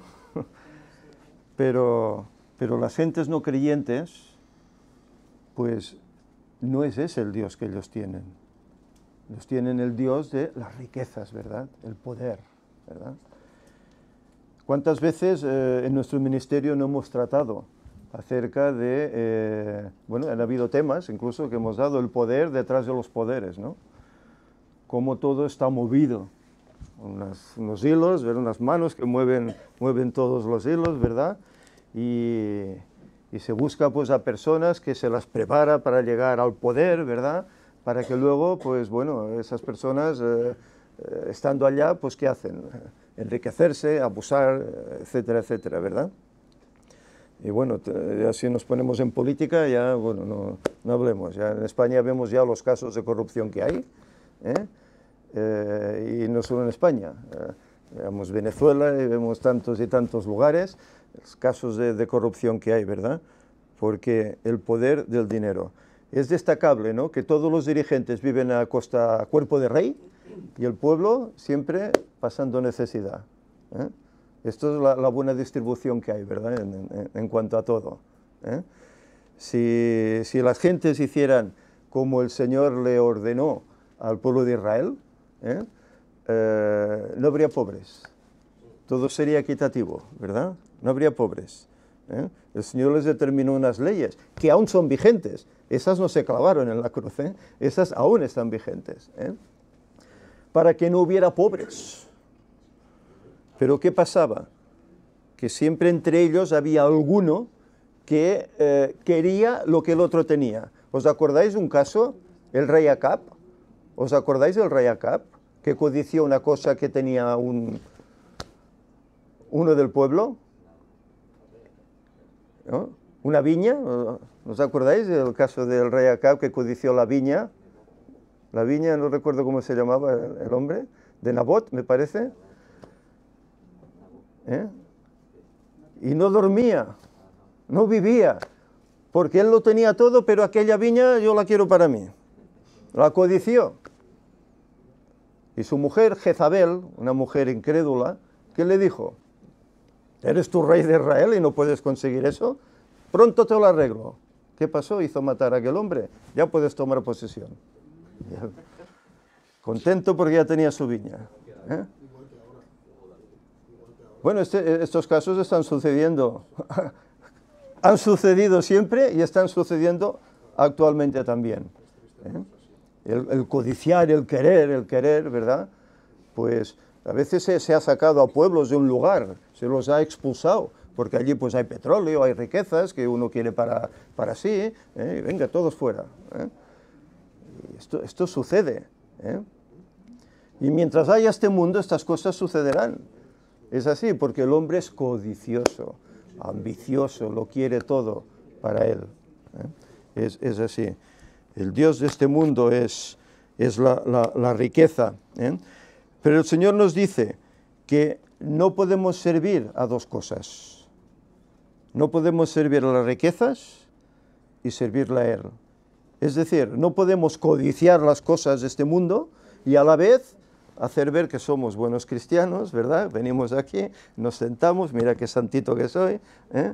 Pero, las gentes no creyentes, pues no es ese el Dios que ellos tienen. Ellos tienen el Dios de las riquezas, ¿verdad? El poder, ¿verdad? ¿Cuántas veces eh, en nuestro ministerio no hemos tratado acerca de, eh, bueno, han habido temas incluso que hemos dado, el poder detrás de los poderes, ¿no? Cómo todo está movido. unos hilos, ver unas manos que mueven, mueven todos los hilos, ¿verdad? Y, se busca pues a personas que se las prepara para llegar al poder, ¿verdad? Para que luego, pues bueno, esas personas eh, eh, estando allá, pues ¿qué hacen? Enriquecerse, abusar, etcétera, etcétera, ¿verdad? Y bueno, ya si nos ponemos en política, ya, bueno, no, no hablemos. Ya en España vemos ya los casos de corrupción que hay, ¿eh? eh y no solo en España. Eh, veamos vemos Venezuela y vemos tantos y tantos lugares, los casos de, de, corrupción que hay, ¿verdad? Porque el poder del dinero. Es destacable, ¿no?, que todos los dirigentes viven a costa, cuerpo de rey, y el pueblo siempre pasando necesidad. ¿eh? Esto es la, buena distribución que hay, ¿verdad? En, cuanto a todo. ¿eh? Si, las gentes hicieran como el Señor le ordenó al pueblo de Israel, ¿eh? Eh, no habría pobres. Todo sería equitativo, ¿verdad? No habría pobres. El Señor les determinó unas leyes que aún son vigentes. Esas no se clavaron en la cruz, esas aún están vigentes. Para que no hubiera pobres. Pero ¿qué pasaba? Que siempre entre ellos había alguno que eh, quería lo que el otro tenía. ¿Os acordáis un caso? El rey Acap. ¿Os acordáis del rey Acap? Que codició una cosa que tenía un, uno del pueblo. ¿No? Una viña. ¿Os acordáis del caso del rey Acap que codició la viña? La viña, no recuerdo cómo se llamaba el hombre. De Nabot, me parece. ¿Eh? Y no dormía, no vivía, porque él lo tenía todo, pero aquella viña yo la quiero para mí. La codició. Y su mujer, Jezabel, una mujer incrédula, ¿qué le dijo? ¿Eres tu rey de Israel y no puedes conseguir eso? Pronto te lo arreglo. ¿Qué pasó? Hizo matar a aquel hombre. Ya puedes tomar posesión. Contento porque ya tenía su viña. ¿eh? Bueno, este, eh, estos casos están sucediendo, han sucedido siempre y están sucediendo actualmente también. ¿eh? El, codiciar, el querer, el querer, ¿verdad? Pues a veces se, ha sacado a pueblos de un lugar, se los ha expulsado, porque allí pues hay petróleo, hay riquezas que uno quiere para, para sí, ¿eh? y venga, todos fuera. esto, sucede. Y mientras haya este mundo, estas cosas sucederán. Es así, porque el hombre es codicioso, ambicioso, lo quiere todo para él. ¿eh? Es, así. El Dios de este mundo es, es la, riqueza. ¿eh? Pero el Señor nos dice que no podemos servir a dos cosas. No podemos servir a las riquezas y servirla a Él. Es decir, no podemos codiciar las cosas de este mundo y a la vez hacer ver que somos buenos cristianos, ¿verdad? Venimos aquí, nos sentamos, mira qué santito que soy, ¿eh?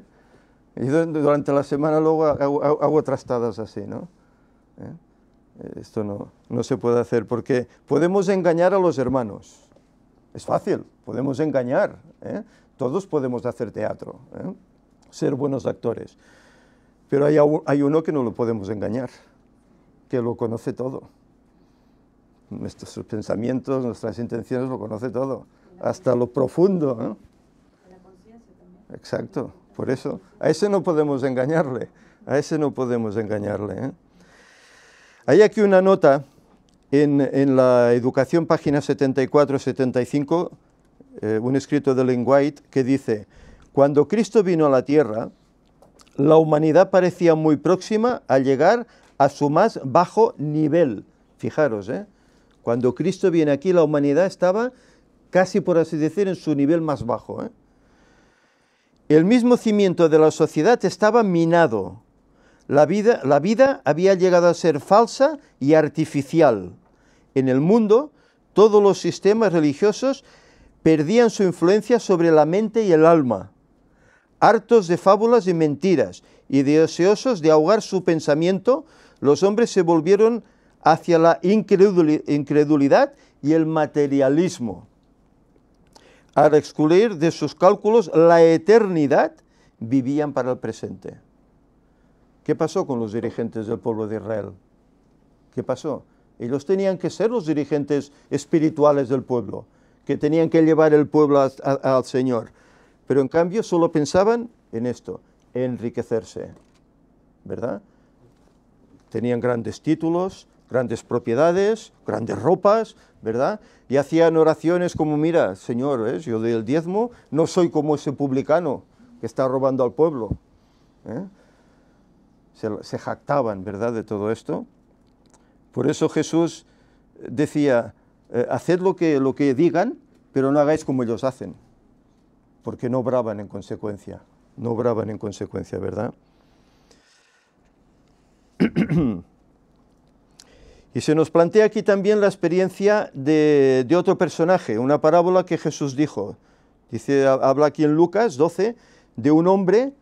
Y durante la semana luego hago, trastadas así, ¿no? ¿Eh? Esto no, se puede hacer porque podemos engañar a los hermanos. Es fácil, podemos engañar. ¿eh? Todos podemos hacer teatro, ser buenos actores. Pero hay uno que no lo podemos engañar, que lo conoce todo nuestros pensamientos, nuestras intenciones, lo conoce todo, hasta lo profundo. ¿eh? Exacto, por eso. A ese no podemos engañarle, a ese no podemos engañarle. ¿eh? Hay aquí una nota en, la educación, página 74-75, eh, un escrito de Len White, que dice, cuando Cristo vino a la tierra, la humanidad parecía muy próxima a llegar a su más bajo nivel. Fijaros, ¿eh? Cuando Cristo viene aquí, la humanidad estaba casi, por así decir, en su nivel más bajo. ¿eh? El mismo cimiento de la sociedad estaba minado. La vida, la vida había llegado a ser falsa y artificial. En el mundo, todos los sistemas religiosos perdían su influencia sobre la mente y el alma, hartos de fábulas y mentiras, y deseosos de ahogar su pensamiento, los hombres se volvieron hacia la incredulidad y el materialismo, al excluir de sus cálculos la eternidad, vivían para el presente. ¿Qué pasó con los dirigentes del pueblo de Israel? ¿Qué pasó? Ellos tenían que ser los dirigentes espirituales del pueblo, que tenían que llevar el pueblo al Señor. Pero en cambio solo pensaban en esto, enriquecerse, ¿verdad? Tenían grandes títulos, grandes propiedades, grandes ropas, ¿verdad? Y hacían oraciones como, mira, Señor, yo doy el diezmo, no soy como ese publicano que está robando al pueblo. ¿eh? Se, jactaban, ¿verdad?, de todo esto. Por eso Jesús decía, eh, haced lo que, lo que digan, pero no hagáis como ellos hacen, porque no obraban en consecuencia, no obraban en consecuencia, ¿verdad? Y se nos plantea aquí también la experiencia de, otro personaje, una parábola que Jesús dijo. Dice, habla aquí en Lucas 12 de un hombre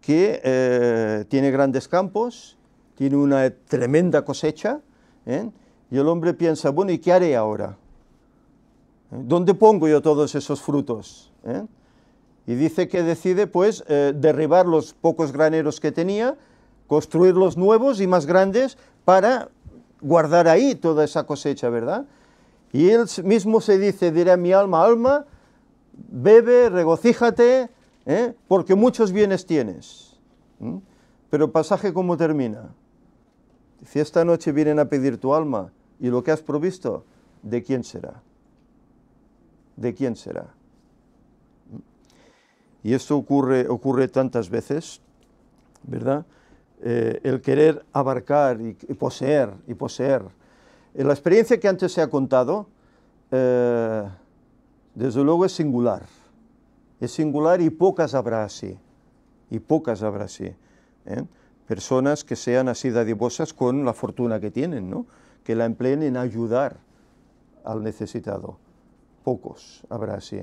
que eh, tiene grandes campos, tiene una tremenda cosecha, ¿eh? y el hombre piensa, bueno, ¿y qué haré ahora? ¿Dónde pongo yo todos esos frutos? ¿eh? Y dice que decide, pues, derribar los pocos graneros que tenía, construir los nuevos y más grandes para guardar ahí toda esa cosecha, ¿verdad? Y él mismo se dice, diré mi alma, alma, bebe, regocíjate, ¿eh? porque muchos bienes tienes. Pero pasaje cómo termina. Si esta noche vienen a pedir tu alma y lo que has provisto, ¿de quién será? ¿De quién será? Y esto ocurre, ocurre tantas veces, ¿verdad? Eh, el querer abarcar y, poseer, y poseer. Eh, la experiencia que antes se ha contado, eh, desde luego es singular. Es singular y pocas habrá así. Y pocas habrá así. Personas que sean así dadivosas con la fortuna que tienen, ¿no? que la empleen en ayudar al necesitado. Pocos habrá así.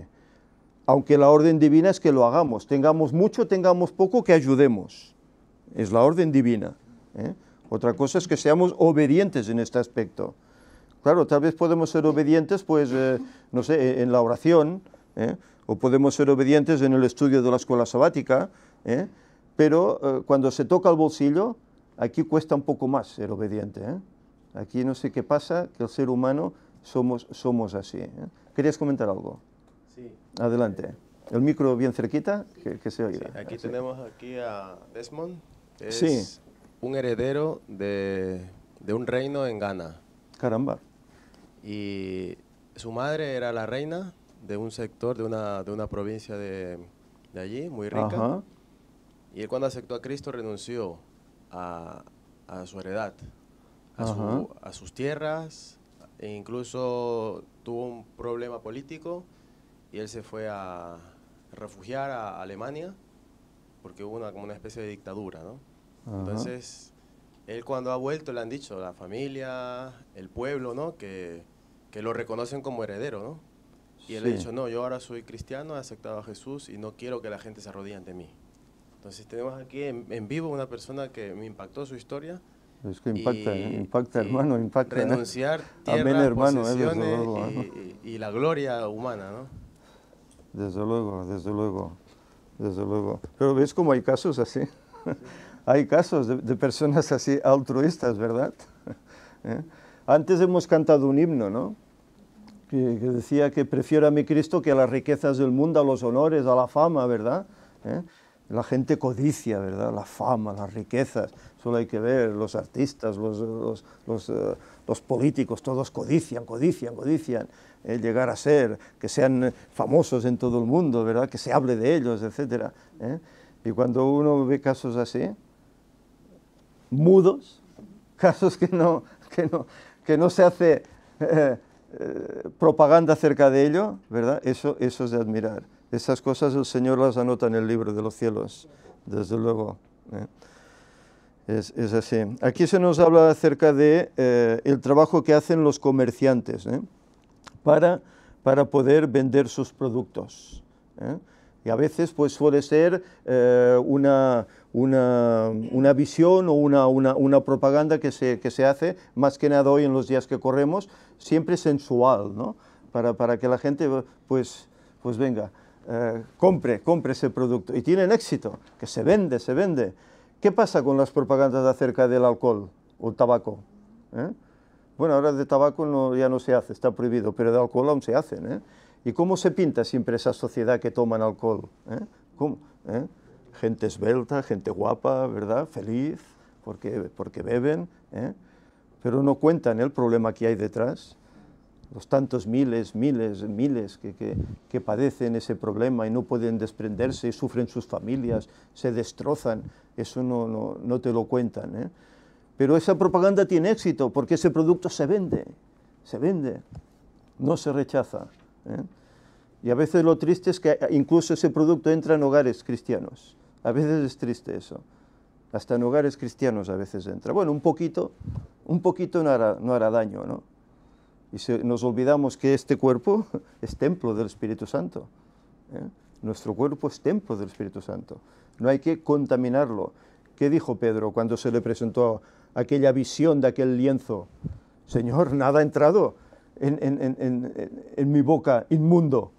Aunque la orden divina es que lo hagamos, tengamos mucho, tengamos poco, que ayudemos es la orden divina. ¿eh? Otra cosa es que seamos obedientes en este aspecto. Claro, tal vez podemos ser obedientes, pues, eh, no sé, eh, en la oración, o podemos ser obedientes en el estudio de la escuela sabática, pero cuando se toca el bolsillo, aquí cuesta un poco más ser obediente. Aquí no sé qué pasa, que el ser humano somos, somos así. ¿Querías comentar algo? Sí. Adelante. El micro bien cerquita, que, se oiga. aquí tenemos aquí a Desmond. Es un heredero de, un reino en Ghana. Caramba. Y su madre era la reina de un sector, de una, provincia de, allí, muy rica. Y él cuando aceptó a Cristo renunció a, su heredad, a, a, sus tierras, e incluso tuvo un problema político y él se fue a refugiar a Alemania porque hubo una, como una especie de dictadura, ¿no? Entonces, él cuando ha vuelto le han dicho la familia, el pueblo, ¿no? Que, que lo reconocen como heredero, ¿no? Y él ha dicho, no, yo ahora soy cristiano, he aceptado a Jesús y no quiero que la gente se arrodille ante mí. Entonces tenemos aquí en, vivo una persona que me impactó su historia. Es que impacta, ¿eh? impacta hermano, impacta. ¿eh? Renunciar tierra, Amén, hermano, ¿eh? posesiones y, y, y la gloria humana, ¿no? Desde luego, desde luego desde luego. Pero ves como hay casos así. hay casos de, personas así altruistas, ¿verdad? ¿Eh? Antes hemos cantado un himno, ¿no? Que, decía que prefiero a mi Cristo que a las riquezas del mundo, a los honores, a la fama, ¿verdad? ¿Eh? La gente codicia, ¿verdad? La fama, las riquezas. Solo hay que ver los artistas, los, los, los eh, políticos, todos codician, codician, codician. Eh, llegar a ser, que sean eh, famosos en todo el mundo, ¿verdad? que se hable de ellos, etc. ¿eh? Y cuando uno ve casos así, mudos, casos que no, que no, que no se hace propaganda acerca de ello, ¿verdad? Eso, eso es de admirar. Esas cosas el Señor las anota en el libro de los cielos, desde luego. Es, es, así. Aquí se nos habla acerca de el trabajo que hacen los comerciantes. ¿eh? para, para poder vender sus productos. ¿eh? Y a veces pues suele ser eh, una, visión o una, propaganda que se, hace, más que nada hoy en los días que corremos, siempre sensual, ¿no? Para, que la gente pues, pues venga, eh, compre, compre ese producto. Y tienen éxito, que se vende, se vende. ¿Qué pasa con las propagandas acerca del alcohol o tabaco? Bueno, ahora de tabaco ya no se hace, está prohibido, pero de alcohol aún se hacen. ¿eh? ¿Y cómo se pinta siempre esa sociedad que toman alcohol? ¿eh? ¿Cómo? ¿eh? Gente esbelta, gente guapa, ¿verdad? Feliz, porque, porque beben, pero no cuentan el problema que hay detrás. Los tantos miles, miles, miles que, que, que padecen ese problema y no pueden desprenderse, sufren sus familias, se destrozan, eso no, no, no te lo cuentan. Pero esa propaganda tiene éxito porque ese producto se vende, se vende, no se rechaza. ¿eh? Y a veces lo triste es que incluso ese producto entra en hogares cristianos. A veces es triste eso. Hasta en hogares cristianos a veces entra. Bueno, un poquito, un poquito no hará, daño, ¿no? Y nos olvidamos que este cuerpo es templo del Espíritu Santo. ¿eh? Nuestro cuerpo es templo del Espíritu Santo. No hay que contaminarlo. ¿Qué dijo Pedro cuando se le presentó aquella visión de aquel lienzo. Señor, nada ha entrado en, mi boca, inmundo.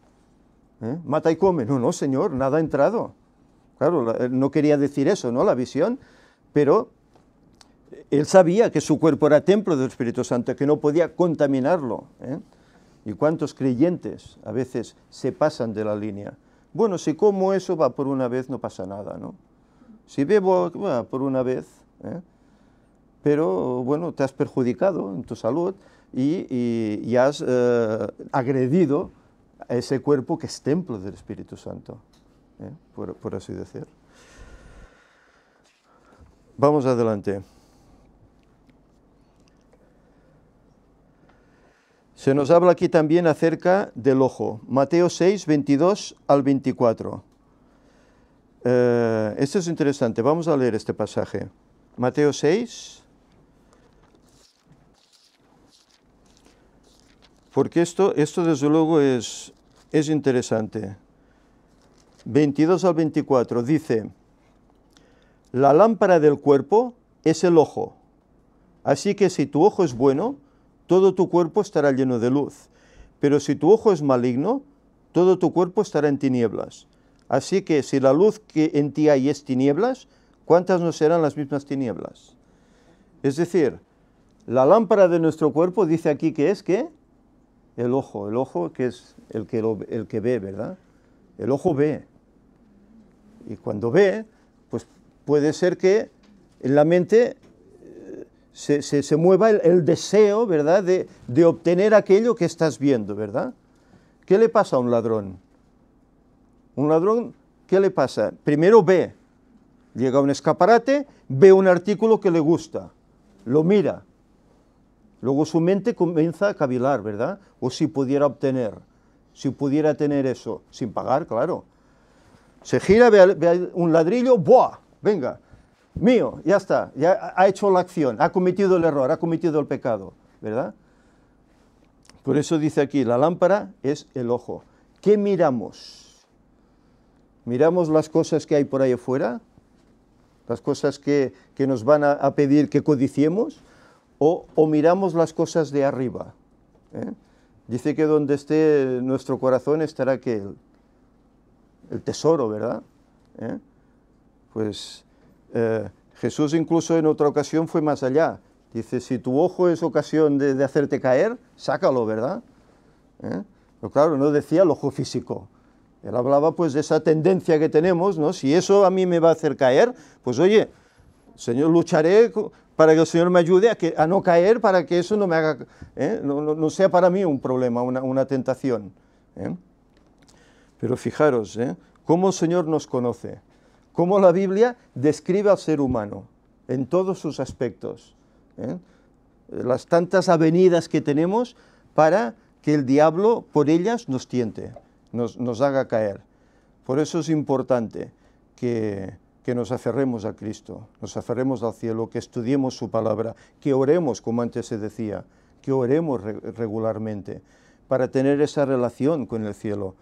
¿Eh? Mata y come. No, no, Señor, nada ha entrado. Claro, no quería decir eso, ¿no? La visión, pero él sabía que su cuerpo era templo del Espíritu Santo, que no podía contaminarlo. ¿eh? ¿Y cuántos creyentes a veces se pasan de la línea? Bueno, si como eso va por una vez, no pasa nada, ¿no? Si bebo por una vez, ¿eh? pero bueno, te has perjudicado en tu salud y, has eh, agredido a ese cuerpo que es templo del Espíritu Santo, ¿eh? por, así decir. Vamos adelante. Se nos habla aquí también acerca del ojo. Mateo 6, 22 al 24. Eh, esto es interesante. Vamos a leer este pasaje. Mateo 6, porque esto, esto desde luego es, es interesante. 22 al 24 dice, la lámpara del cuerpo es el ojo, así que si tu ojo es bueno, todo tu cuerpo estará lleno de luz, pero si tu ojo es maligno, todo tu cuerpo estará en tinieblas. Así que si la luz que en ti hay es tinieblas, ¿cuántas no serán las mismas tinieblas? Es decir, la lámpara de nuestro cuerpo dice aquí que es que el ojo, el ojo que es el que, el que ve, ¿verdad? El ojo ve. Y cuando ve, pues puede ser que en la mente eh, se, mueva el, deseo, ¿verdad?, de, de obtener aquello que estás viendo, ¿verdad? ¿Qué le pasa a un ladrón? Un ladrón, ¿qué le pasa? Primero ve, llega a un escaparate, ve un artículo que le gusta, lo mira, Luego su mente comienza a cavilar, ¿verdad? O si pudiera obtener, si pudiera tener eso, sin pagar, claro. Se gira, ve, un ladrillo, ¡buah! Venga, mío, ya está, ya ha hecho la acción, ha cometido el error, ha cometido el pecado, ¿verdad? Por eso dice aquí, la lámpara es el ojo. ¿Qué miramos? ¿Miramos las cosas que hay por ahí afuera? ¿Las cosas que, nos van a pedir que codiciemos? o, miramos las cosas de arriba. ¿eh? Dice que donde esté nuestro corazón estará que el, tesoro, ¿verdad? ¿Eh? Pues eh, Jesús incluso en otra ocasión fue más allá. Dice, si tu ojo es ocasión de, hacerte caer, sácalo, ¿verdad? ¿Eh? Pero claro, no decía el ojo físico. Él hablaba pues de esa tendencia que tenemos, ¿no? Si eso a mí me va a hacer caer, pues oye, Señor, lucharé para que el Señor me ayude a, que, a no caer, para que eso no me haga, ¿eh? no, sea para mí un problema, una, tentación. ¿eh? Pero fijaros, ¿eh? cómo el Señor nos conoce, cómo la Biblia describe al ser humano en todos sus aspectos. Las tantas avenidas que tenemos para que el diablo por ellas nos tiente, nos, nos haga caer. Por eso es importante que que nos aferremos a Cristo, nos aferremos al cielo, que estudiemos su palabra, que oremos, como antes se decía, que oremos regularmente para tener esa relación con el cielo,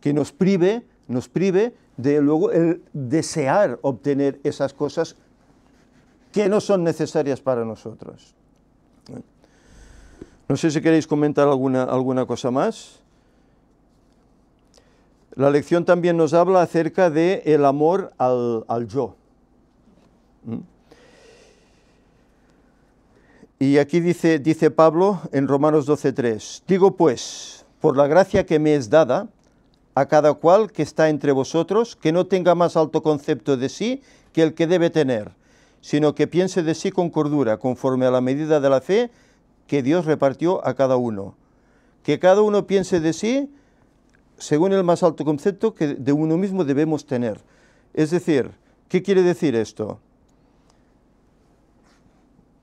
que nos prive, nos prive de luego el desear obtener esas cosas que no son necesarias para nosotros. No sé si queréis comentar alguna, alguna cosa más. La lección también nos habla acerca del el amor al, yo. ¿Mm? Y aquí dice, dice Pablo en Romanos 12.3, digo pues, por la gracia que me es dada, a cada cual que está entre vosotros, que no tenga más alto concepto de sí que el que debe tener, sino que piense de sí con cordura, conforme a la medida de la fe que Dios repartió a cada uno. Que cada uno piense de sí según el más alto concepto que de uno mismo debemos tener. Es decir, ¿qué quiere decir esto?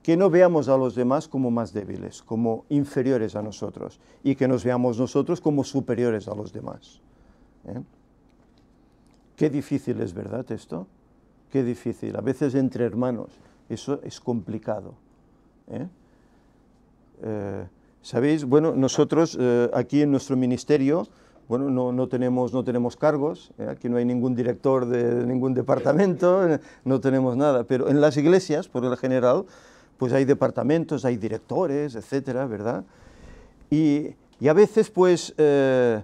Que no veamos a los demás como más débiles, como inferiores a nosotros, y que nos veamos nosotros como superiores a los demás. ¿Eh? Qué difícil es, ¿verdad esto? Qué difícil. A veces entre hermanos, eso es complicado. ¿Eh? Eh, Sabéis, bueno, nosotros aquí en nuestro ministerio, bueno, no, tenemos, no tenemos cargos, ¿eh? aquí no hay ningún director de ningún departamento, eh, no tenemos nada, pero en las iglesias, por lo general, pues hay departamentos, hay directores, etcétera, ¿verdad? Y, a veces, pues, eh,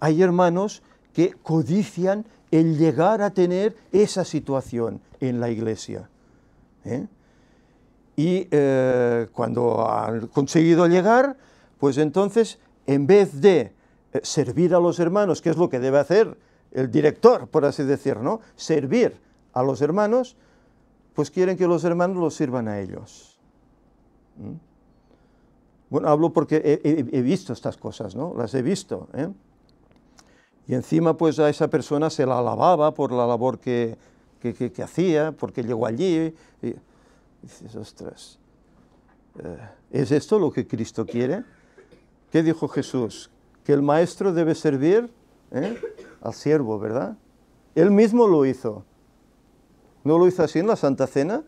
hay hermanos que codician el llegar a tener esa situación en la iglesia. Y cuando han conseguido llegar, pues entonces, en vez de eh, servir a los hermanos, que es lo que debe hacer el director, por así decir, ¿no? Servir a los hermanos, pues quieren que los hermanos los sirvan a ellos. ¿Mm? Bueno, hablo porque he, visto estas cosas, ¿no? Las he visto. ¿eh? Y encima, pues a esa persona se la alababa por la labor que, hacía, porque llegó allí. Y, dices, ostras, eh, ¿es esto lo que Cristo quiere? ¿Qué dijo Jesús? que el maestro debe servir ¿eh? al siervo, ¿verdad? Él mismo lo hizo. ¿No lo hizo así en la Santa Cena?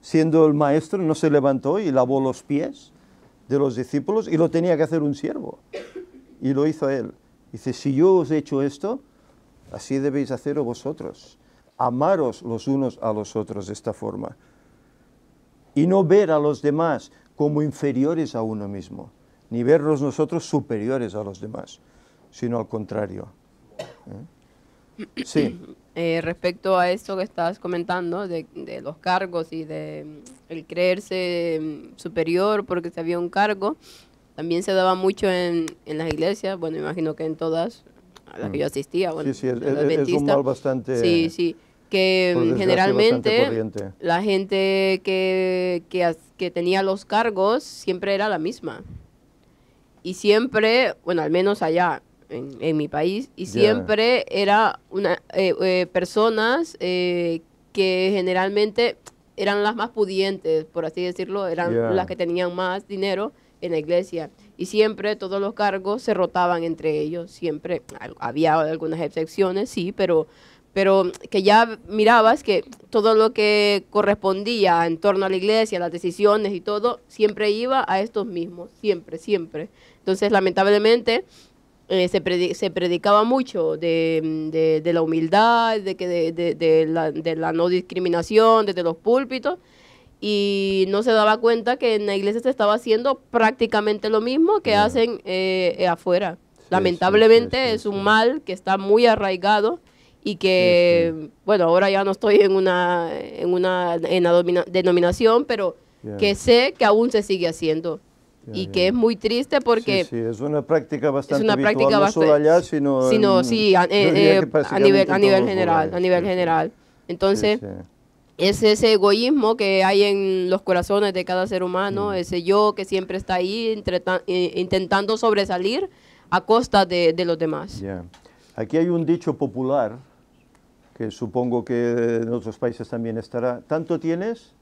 Siendo el maestro, no se levantó y lavó los pies de los discípulos y lo tenía que hacer un siervo. Y lo hizo él. Dice, si yo os he hecho esto, así debéis hacerlo vosotros. Amaros los unos a los otros de esta forma. Y no ver a los demás como inferiores a uno mismo ni vernos nosotros superiores a los demás, sino al contrario. ¿Eh? Sí. Eh, respecto a esto que estás comentando de, los cargos y de mm, el creerse mm, superior porque se había un cargo, también se daba mucho en, las iglesias, bueno, imagino que en todas a las que yo mm. asistía, bueno, sí, sí, es, un mal bastante... Sí, sí, que generalmente la gente que, que tenía los cargos siempre era la misma y siempre, bueno, al menos allá en, en mi país, y siempre era una eh, eh, personas eh, que generalmente eran las más pudientes, por así decirlo, eran las que tenían más dinero en la iglesia. Y siempre todos los cargos se rotaban entre ellos, siempre había algunas excepciones, sí, pero pero que ya mirabas que todo lo que correspondía en torno a la iglesia, las decisiones y todo, siempre iba a estos mismos, siempre, siempre. Entonces, lamentablemente, eh, se, predicaba mucho de, la humildad, de, que de, la, no discriminación desde los púlpitos, y no se daba cuenta que en la iglesia se estaba haciendo prácticamente lo mismo que hacen eh, eh, afuera. Lamentablemente es un mal que está muy arraigado y que, bueno, ahora ya no estoy en una, en denominación, pero que sé que aún se sigue haciendo y que es muy triste porque... Sí, es una práctica bastante es una práctica no solo allá, sino... sino sí, eh, eh, a, nivel, a nivel general, a nivel general. Entonces, es ese egoísmo que hay en los corazones de cada ser humano, mm. ese yo que siempre está ahí eh, intentando sobresalir a costa de, los demás. Aquí hay un dicho popular que supongo que en otros países también estará. Tanto tienes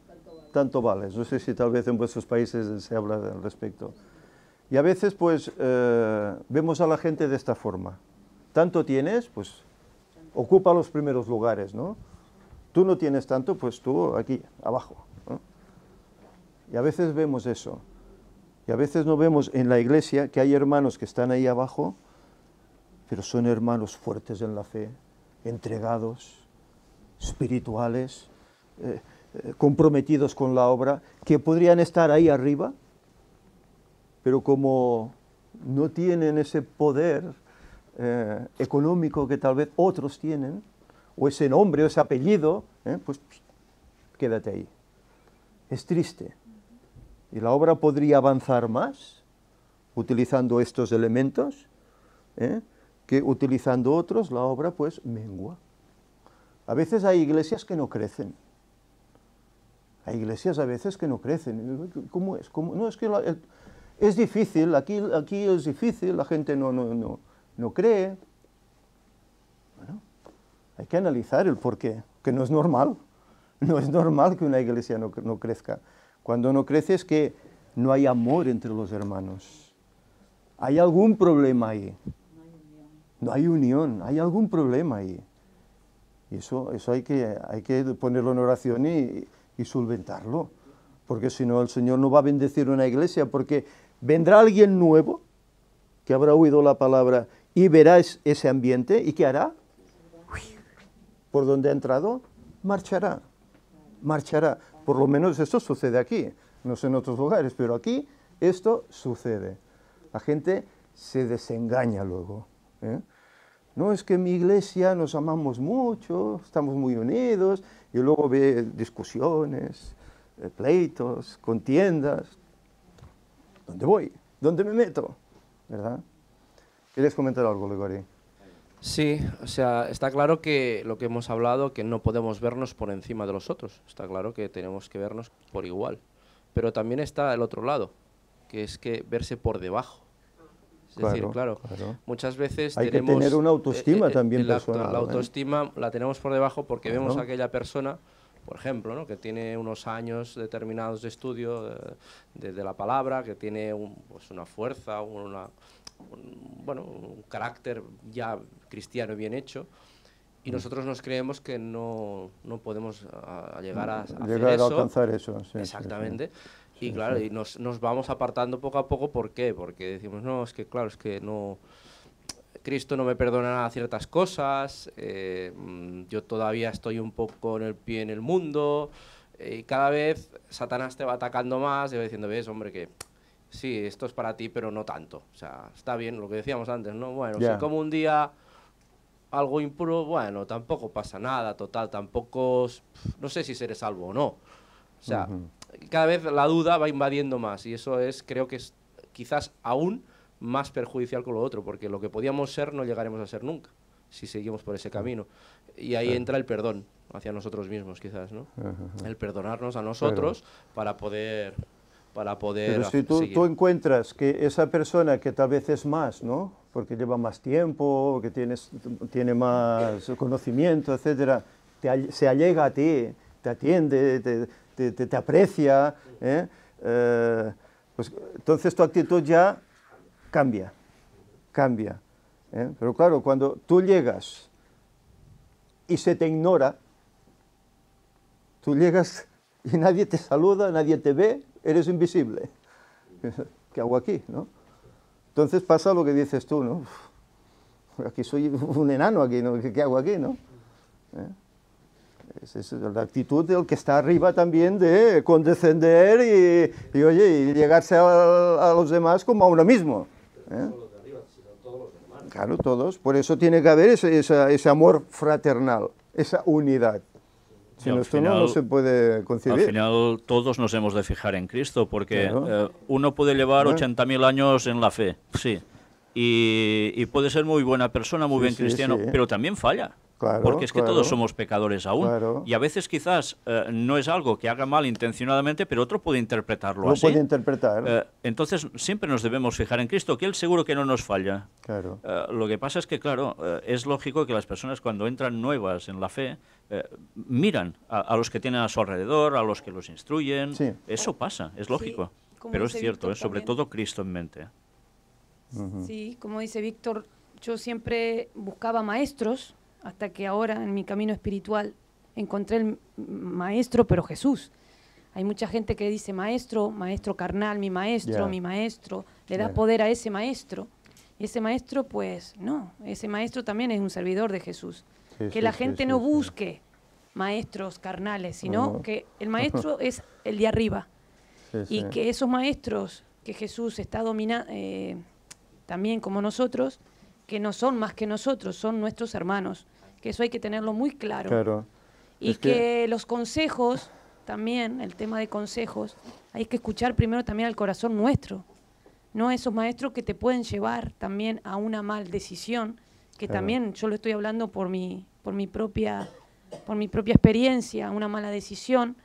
tanto vales. No sé si tal vez en vuestros países se habla al respecto. Y a veces pues eh, vemos a la gente de esta forma. Tanto tienes, pues ocupa los primeros lugares, ¿no? Tú no tienes tanto, pues tú aquí, abajo. Y a veces vemos eso. Y a veces no vemos en la iglesia que hay hermanos que están ahí abajo, pero son hermanos fuertes en la fe, entregados, espirituales, eh, eh, comprometidos con la obra, que podrían estar ahí arriba, pero como no tienen ese poder eh, económico que tal vez otros tienen, o ese nombre o ese apellido, eh, pues quédate ahí. Es triste. Y la obra podría avanzar más utilizando estos elementos que utilizando otros, la obra pues mengua. A veces hay iglesias que no crecen hay iglesias a veces que no crecen. ¿Cómo es? No, es que es difícil, aquí, aquí es difícil, la gente no, no, cree. Bueno, hay que analizar el porqué, que no es normal. No es normal que una iglesia no, crezca. Cuando no crece es que no hay amor entre los hermanos. Hay algún problema ahí. No hay unión, hay algún problema ahí. Y eso, eso hay, que, hay que ponerlo en oración y, y solventarlo. Porque si no, el Señor no va a bendecir una iglesia, porque vendrá alguien nuevo que habrá oído la palabra y verá ese ambiente y ¿qué hará? por donde ha entrado, marchará, marchará. Por lo menos esto sucede aquí, no sé en otros lugares, pero aquí esto sucede. La gente se desengaña luego. ¿eh? No es que en mi iglesia nos amamos mucho, estamos muy unidos, y luego ve discusiones, eh, pleitos, contiendas. ¿Dónde voy? ¿Dónde me meto? ¿Verdad? ¿Quieres comentar algo, Ligori? Sí, o sea, está claro que lo que hemos hablado, que no podemos vernos por encima de los otros. Está claro que tenemos que vernos por igual. Pero también está el otro lado, que es que verse por debajo. Es decir, claro, muchas veces hay que tener una eh, autoestima eh, eh, también personal. La autoestima la tenemos por debajo porque vemos a aquella persona por ejemplo, ¿no? que tiene unos años determinados de estudio de, la palabra, que tiene pues, una fuerza, una, un, bueno, un carácter ya cristiano bien hecho, y mm. nosotros nos creemos que no, podemos ah, llegar a, mm, alcanzar eso. exactamente. Y claro, y nos, nos vamos apartando poco a poco, ¿por qué? Porque decimos, no, es que claro, es que no... Cristo no me perdonará ciertas cosas, eh, mm, yo todavía estoy un poco en el pie en el mundo, eh, y cada vez Satanás te va atacando más y va diciendo, ves, hombre, que sí, esto es para ti, pero no tanto. O sea, está bien lo que decíamos antes, ¿no? Bueno, si como un día algo impuro, bueno, tampoco pasa nada, total, tampoco, no sé si seré salvo o no. O sea, cada vez la duda va invadiendo más y eso es, creo que es quizás aún más perjudicial que lo otro, porque lo que podíamos ser no llegaremos a ser nunca si seguimos por ese camino. Y ahí entra el perdón hacia nosotros mismos, quizás, ¿no? El perdonarnos a nosotros para poder... Para poder Pero si tú, encuentras que esa persona que tal vez es más, ¿no? Porque lleva más tiempo, que tienes, tiene más conocimiento, etcétera, se allega a ti, te atiende, te, te, aprecia, ¿eh? Eh, pues entonces tu actitud ya cambia, cambia. ¿eh? Pero claro, cuando tú llegas y se te ignora, tú llegas y nadie te saluda, nadie te ve, eres invisible. ¿Qué hago aquí? ¿no? Entonces pasa lo que dices tú, ¿no? aquí soy un enano, aquí, ¿Qué hago aquí? ¿no? Esa es la actitud del que está arriba también de condescender y, y oye, y llegarse a, a, los demás como a uno mismo. ¿eh? Claro, todos. Por eso tiene que haber ese, amor fraternal, esa unidad. Si no, esto no, se puede concebir. Al final todos nos hemos de fijar en Cristo, porque eh, uno puede llevar 80.000 años en la fe, sí, y, y, puede ser muy buena persona, muy bien cristiano, pero también falla porque es que todos somos pecadores aún. Y a veces quizás eh, no es algo que haga mal intencionadamente, pero otro puede interpretarlo así. interpretar. Eh, entonces siempre nos debemos fijar en Cristo, que Él seguro que no nos falla. Eh, lo que pasa es que, claro, es lógico que las personas cuando entran nuevas en la fe, miran a, los que tienen a su alrededor, a los que los instruyen. Eso pasa, es lógico. pero es cierto, es sobre todo Cristo en mente. Sí, como dice Víctor, yo siempre buscaba maestros hasta que ahora en mi camino espiritual encontré el maestro, pero Jesús. Hay mucha gente que dice maestro, maestro carnal, mi maestro, mi maestro, le da poder a ese maestro. Y ese maestro, pues no, ese maestro también es un servidor de Jesús. que la gente no busque maestros carnales, sino que el maestro es el de arriba. y que esos maestros que Jesús está dominando, eh, también como nosotros, que no son más que nosotros, son nuestros hermanos que eso hay que tenerlo muy claro. Y que, los consejos, también, el tema de consejos, hay que escuchar primero también al corazón nuestro, no a esos maestros que te pueden llevar también a una mal decisión, que también yo lo estoy hablando por mi, por mi propia por mi propia experiencia, una mala decisión,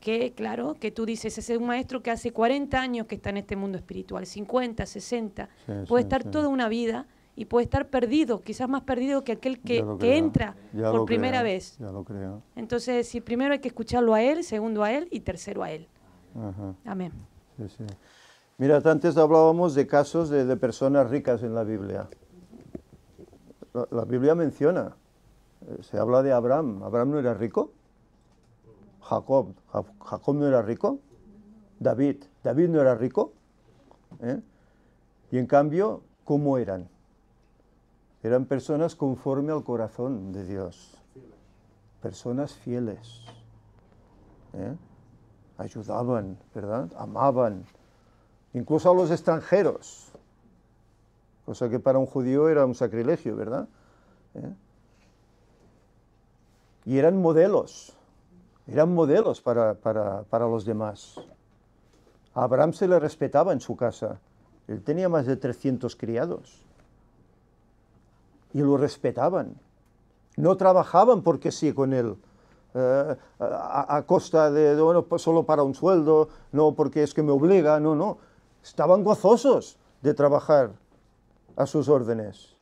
que claro, que tú dices, ese es un maestro que hace 40 años que está en este mundo espiritual, 50, 60, puede estar toda una vida y puede estar perdido, quizás más perdido que aquel que, entra por primera vez. Ya lo creo. Entonces, si primero hay que escucharlo a él, segundo a él y tercero a él. Amén. Mira, antes hablábamos de casos de, personas ricas en la Biblia. La, Biblia menciona, eh, se habla de Abraham. ¿Abraham no era rico? Jacob, ¿Jacob no era rico? David, ¿David no era rico? ¿eh? Y en cambio, ¿cómo eran? Eran personas conforme al corazón de Dios, personas fieles. ¿eh? Ayudaban, ¿verdad? Amaban, incluso a los extranjeros, cosa que para un judío era un sacrilegio, ¿verdad? ¿Eh? Y eran modelos, eran modelos para, para los demás. A Abraham se le respetaba en su casa, él tenía más de 300 criados y lo respetaban. No trabajaban porque sí con él, eh, a, costa de, bueno, pues solo para un sueldo, no porque es que me obliga, no, no. Estaban gozosos de trabajar a sus órdenes.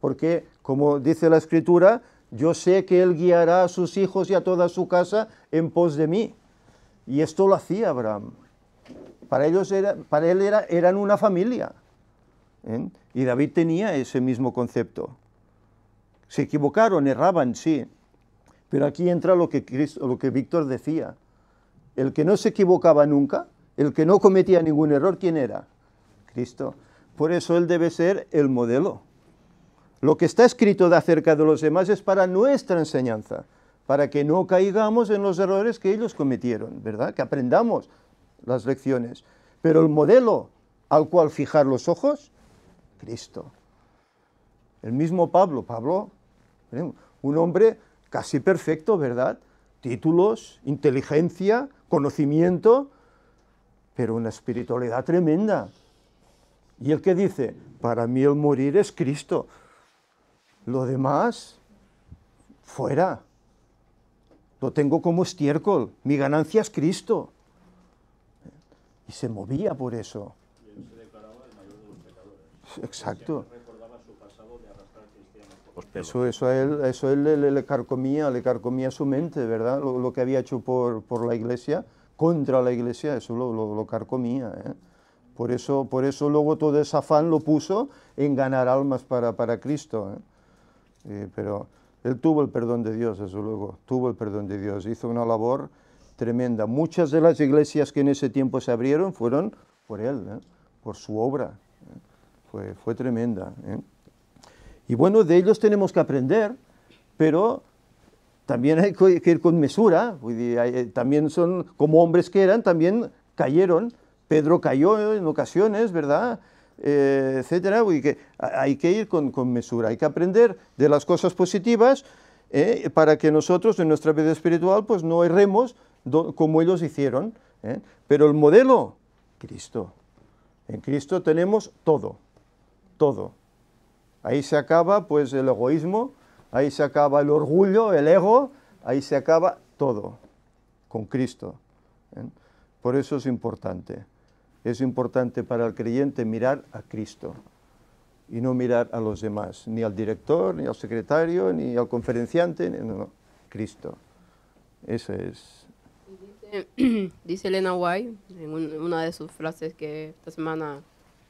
Porque, como dice la Escritura, yo sé que Él guiará a sus hijos y a toda su casa en pos de mí. Y esto lo hacía Abraham. Para ellos era, para él era, eran una familia. ¿eh? Y David tenía ese mismo concepto. Se equivocaron, erraban, sí. Pero aquí entra lo que, Cristo, lo que Víctor decía. El que no se equivocaba nunca, el que no cometía ningún error, ¿quién era? Cristo. Por eso Él debe ser el modelo. Lo que está escrito de acerca de los demás es para nuestra enseñanza, para que no caigamos en los errores que ellos cometieron, ¿verdad? Que aprendamos las lecciones. Pero el modelo al cual fijar los ojos Cristo. El mismo Pablo, Pablo, ¿eh? un hombre casi perfecto, ¿verdad? Títulos, inteligencia, conocimiento, pero una espiritualidad tremenda. Y el que dice, para mí el morir es Cristo, lo demás, fuera. Lo tengo como estiércol, mi ganancia es Cristo. ¿Eh? Y se movía por eso. Exacto. Eso, eso a él, eso él le, carcomía, le carcomía su mente, ¿verdad? Lo, que había hecho por, por, la iglesia, contra la iglesia, eso lo, lo, carcomía. ¿eh? Por, eso, por eso luego todo ese afán lo puso en ganar almas para, para Cristo. ¿eh? Eh, pero él tuvo el perdón de Dios, eso luego, tuvo el perdón de Dios, hizo una labor tremenda. Muchas de las iglesias que en ese tiempo se abrieron fueron por él, por su obra fue, tremenda. ¿eh? Y bueno, de ellos tenemos que aprender, pero también hay que ir con mesura. Eh, también son, como hombres que eran, también cayeron. Pedro cayó en ocasiones, ¿verdad? Eh, etcétera. que hay que ir con, mesura, hay que aprender de las cosas positivas para que nosotros en nuestra vida espiritual pues no erremos como ellos hicieron. Pero el modelo, Cristo. En Cristo tenemos todo todo. Ahí se acaba pues el egoísmo, ahí se acaba el orgullo, el ego, ahí se acaba todo con Cristo. ¿eh? Por eso es importante. Es importante para el creyente mirar a Cristo y no mirar a los demás, ni al director, ni al secretario, ni al conferenciante, no, no. Cristo. Eso es. Dice, dice Elena White en una de sus frases que esta semana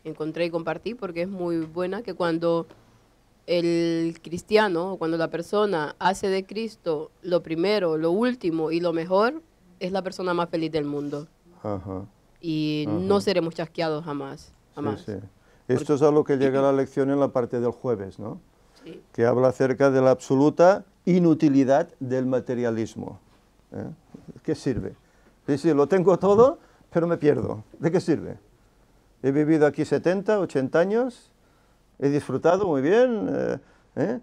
encontré y compartí porque es muy buena, que cuando el cristiano o cuando la persona hace de Cristo lo primero, lo último y lo mejor, es la persona más feliz del mundo. y no seremos chasqueados jamás. jamás. Esto es a lo que llega la lección en la parte del jueves, ¿no? Que habla acerca de la absoluta inutilidad del materialismo. ¿eh? ¿Qué sirve? Sí, lo tengo todo, pero me pierdo. ¿De qué sirve? He vivido aquí 70, 80 años, he disfrutado muy bien. Eh, ¿eh?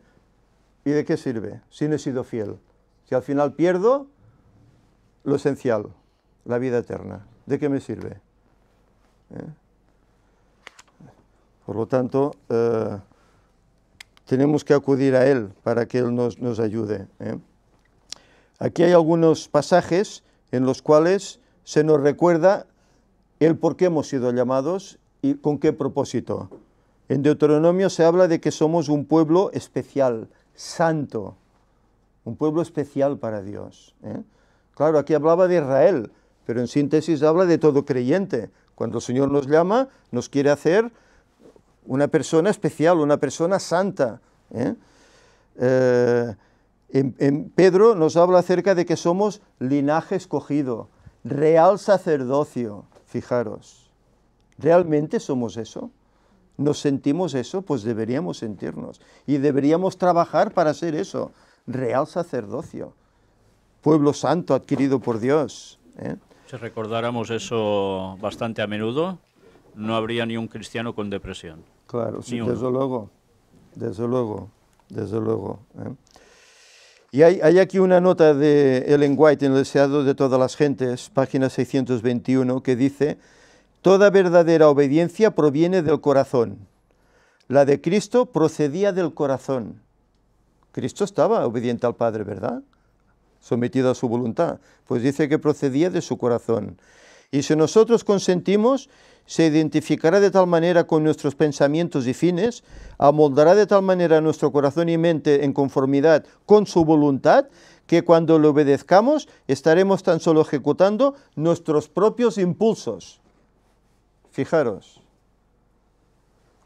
¿Y de qué sirve si no he sido fiel? Si al final pierdo lo esencial, la vida eterna, ¿de qué me sirve? ¿Eh? Por lo tanto, tenemos que acudir a Él para que Él nos, nos ayude. Aquí hay algunos pasajes en los cuales se nos recuerda el por qué hemos sido llamados y con qué propósito. En Deuteronomio se habla de que somos un pueblo especial, santo, un pueblo especial para Dios. ¿eh? Claro, aquí hablaba de Israel, pero en síntesis habla de todo creyente. Cuando el Señor nos llama, nos quiere hacer una persona especial, una persona santa. ¿eh? Eh, en Pedro nos habla acerca de que somos linaje escogido, real sacerdocio. Fijaros, ¿realmente somos eso? ¿Nos sentimos eso? Pues deberíamos sentirnos y deberíamos trabajar para ser eso, real sacerdocio, pueblo santo adquirido por Dios. ¿eh? Si recordáramos eso bastante a menudo, no habría ni un cristiano con depresión. Claro, desde luego, desde luego, desde luego. ¿eh? Y hay, aquí una nota de Ellen White en El deseado de todas las gentes, página 621, que dice, Toda verdadera obediencia proviene del corazón. La de Cristo procedía del corazón. Cristo estaba obediente al Padre, ¿verdad? Sometido a su voluntad. Pues dice que procedía de su corazón. Y si nosotros consentimos, se identificará de tal manera con nuestros pensamientos y fines, amoldará de tal manera nuestro corazón y mente en conformidad con su voluntad, que cuando le obedezcamos estaremos tan solo ejecutando nuestros propios impulsos. Fijaros,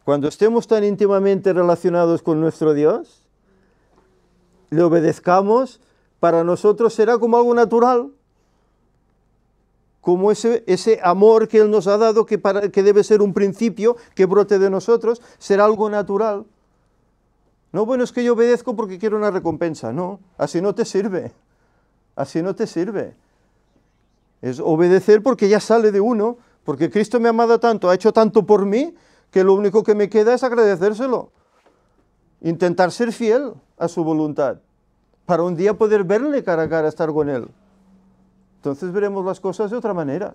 cuando estemos tan íntimamente relacionados con nuestro Dios, le obedezcamos, para nosotros será como algo natural como ese, ese amor que Él nos ha dado, que, para, que debe ser un principio que brote de nosotros, ser algo natural. No, bueno, es que yo obedezco porque quiero una recompensa. No, así no te sirve. Así no te sirve. Es obedecer porque ya sale de uno, porque Cristo me ha amado tanto, ha hecho tanto por mí, que lo único que me queda es agradecérselo. Intentar ser fiel a su voluntad, para un día poder verle cara a cara, estar con él entonces veremos las cosas de otra manera.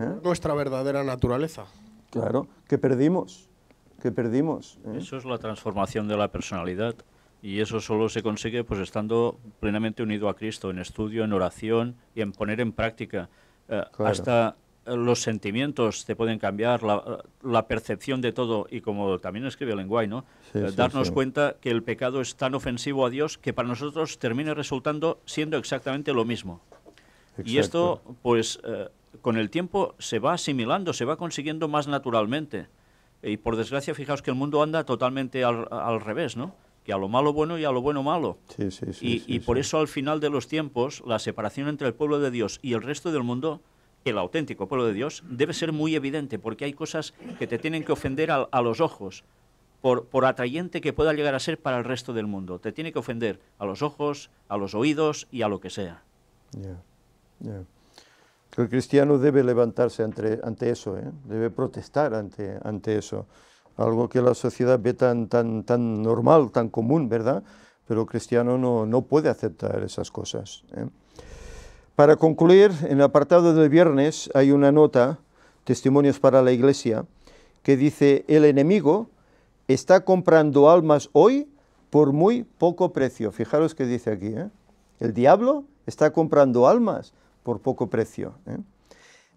¿eh? Nuestra verdadera naturaleza. Claro, que perdimos, que perdimos. ¿eh? Eso es la transformación de la personalidad y eso solo se consigue pues estando plenamente unido a Cristo, en estudio, en oración y en poner en práctica. Eh, hasta los sentimientos se pueden cambiar, la, percepción de todo, y como también escribe Lenguay, ¿no? darnos cuenta que el pecado es tan ofensivo a Dios que para nosotros termina resultando siendo exactamente lo mismo. Y esto, pues, eh, con el tiempo se va asimilando, se va consiguiendo más naturalmente. Y por desgracia, fijaos que el mundo anda totalmente al, revés, ¿no? Que a lo malo bueno y a lo bueno malo. Sí, sí, sí, y, por eso al final de los tiempos, la separación entre el pueblo de Dios y el resto del mundo, el auténtico pueblo de Dios, debe ser muy evidente, porque hay cosas que te tienen que ofender a, los ojos, por, por, atrayente que pueda llegar a ser para el resto del mundo. Te tiene que ofender a los ojos, a los oídos y a lo que sea que El cristiano debe levantarse ante, ante eso, ¿eh? debe protestar ante, ante eso. Algo que la sociedad ve tan, tan, tan normal, tan común, ¿verdad? Pero el cristiano no, no puede aceptar esas cosas. ¿eh? Para concluir, en el apartado del viernes hay una nota, Testimonios para la Iglesia, que dice, el enemigo está comprando almas hoy por muy poco precio. Fijaros qué dice aquí, ¿eh? el diablo está comprando almas por poco precio. ¿eh?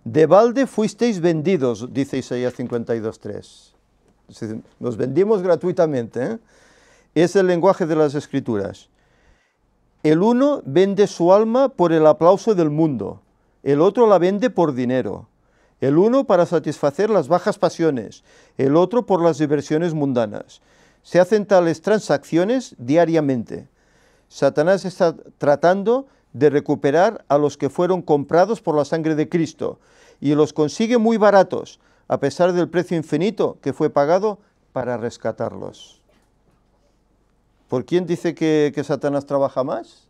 De balde fuisteis vendidos, dice Isaías 52.3. Nos vendimos gratuitamente. ¿eh? Es el lenguaje de las escrituras. El uno vende su alma por el aplauso del mundo, el otro la vende por dinero, el uno para satisfacer las bajas pasiones, el otro por las diversiones mundanas. Se hacen tales transacciones diariamente. Satanás está tratando de recuperar a los que fueron comprados por la sangre de Cristo, y los consigue muy baratos, a pesar del precio infinito que fue pagado para rescatarlos. ¿Por quién dice que, Satanás trabaja más?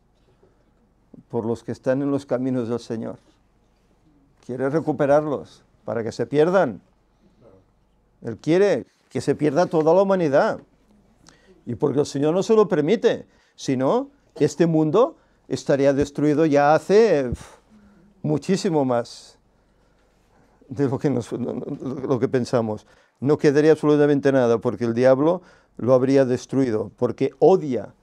Por los que están en los caminos del Señor. Quiere recuperarlos para que se pierdan. Él quiere que se pierda toda la humanidad. Y porque el Señor no se lo permite. sino este mundo estaría destruido ya hace muchísimo más de lo que, lo que pensamos. No quedaría absolutamente nada porque el diablo lo habría destruido, porque odia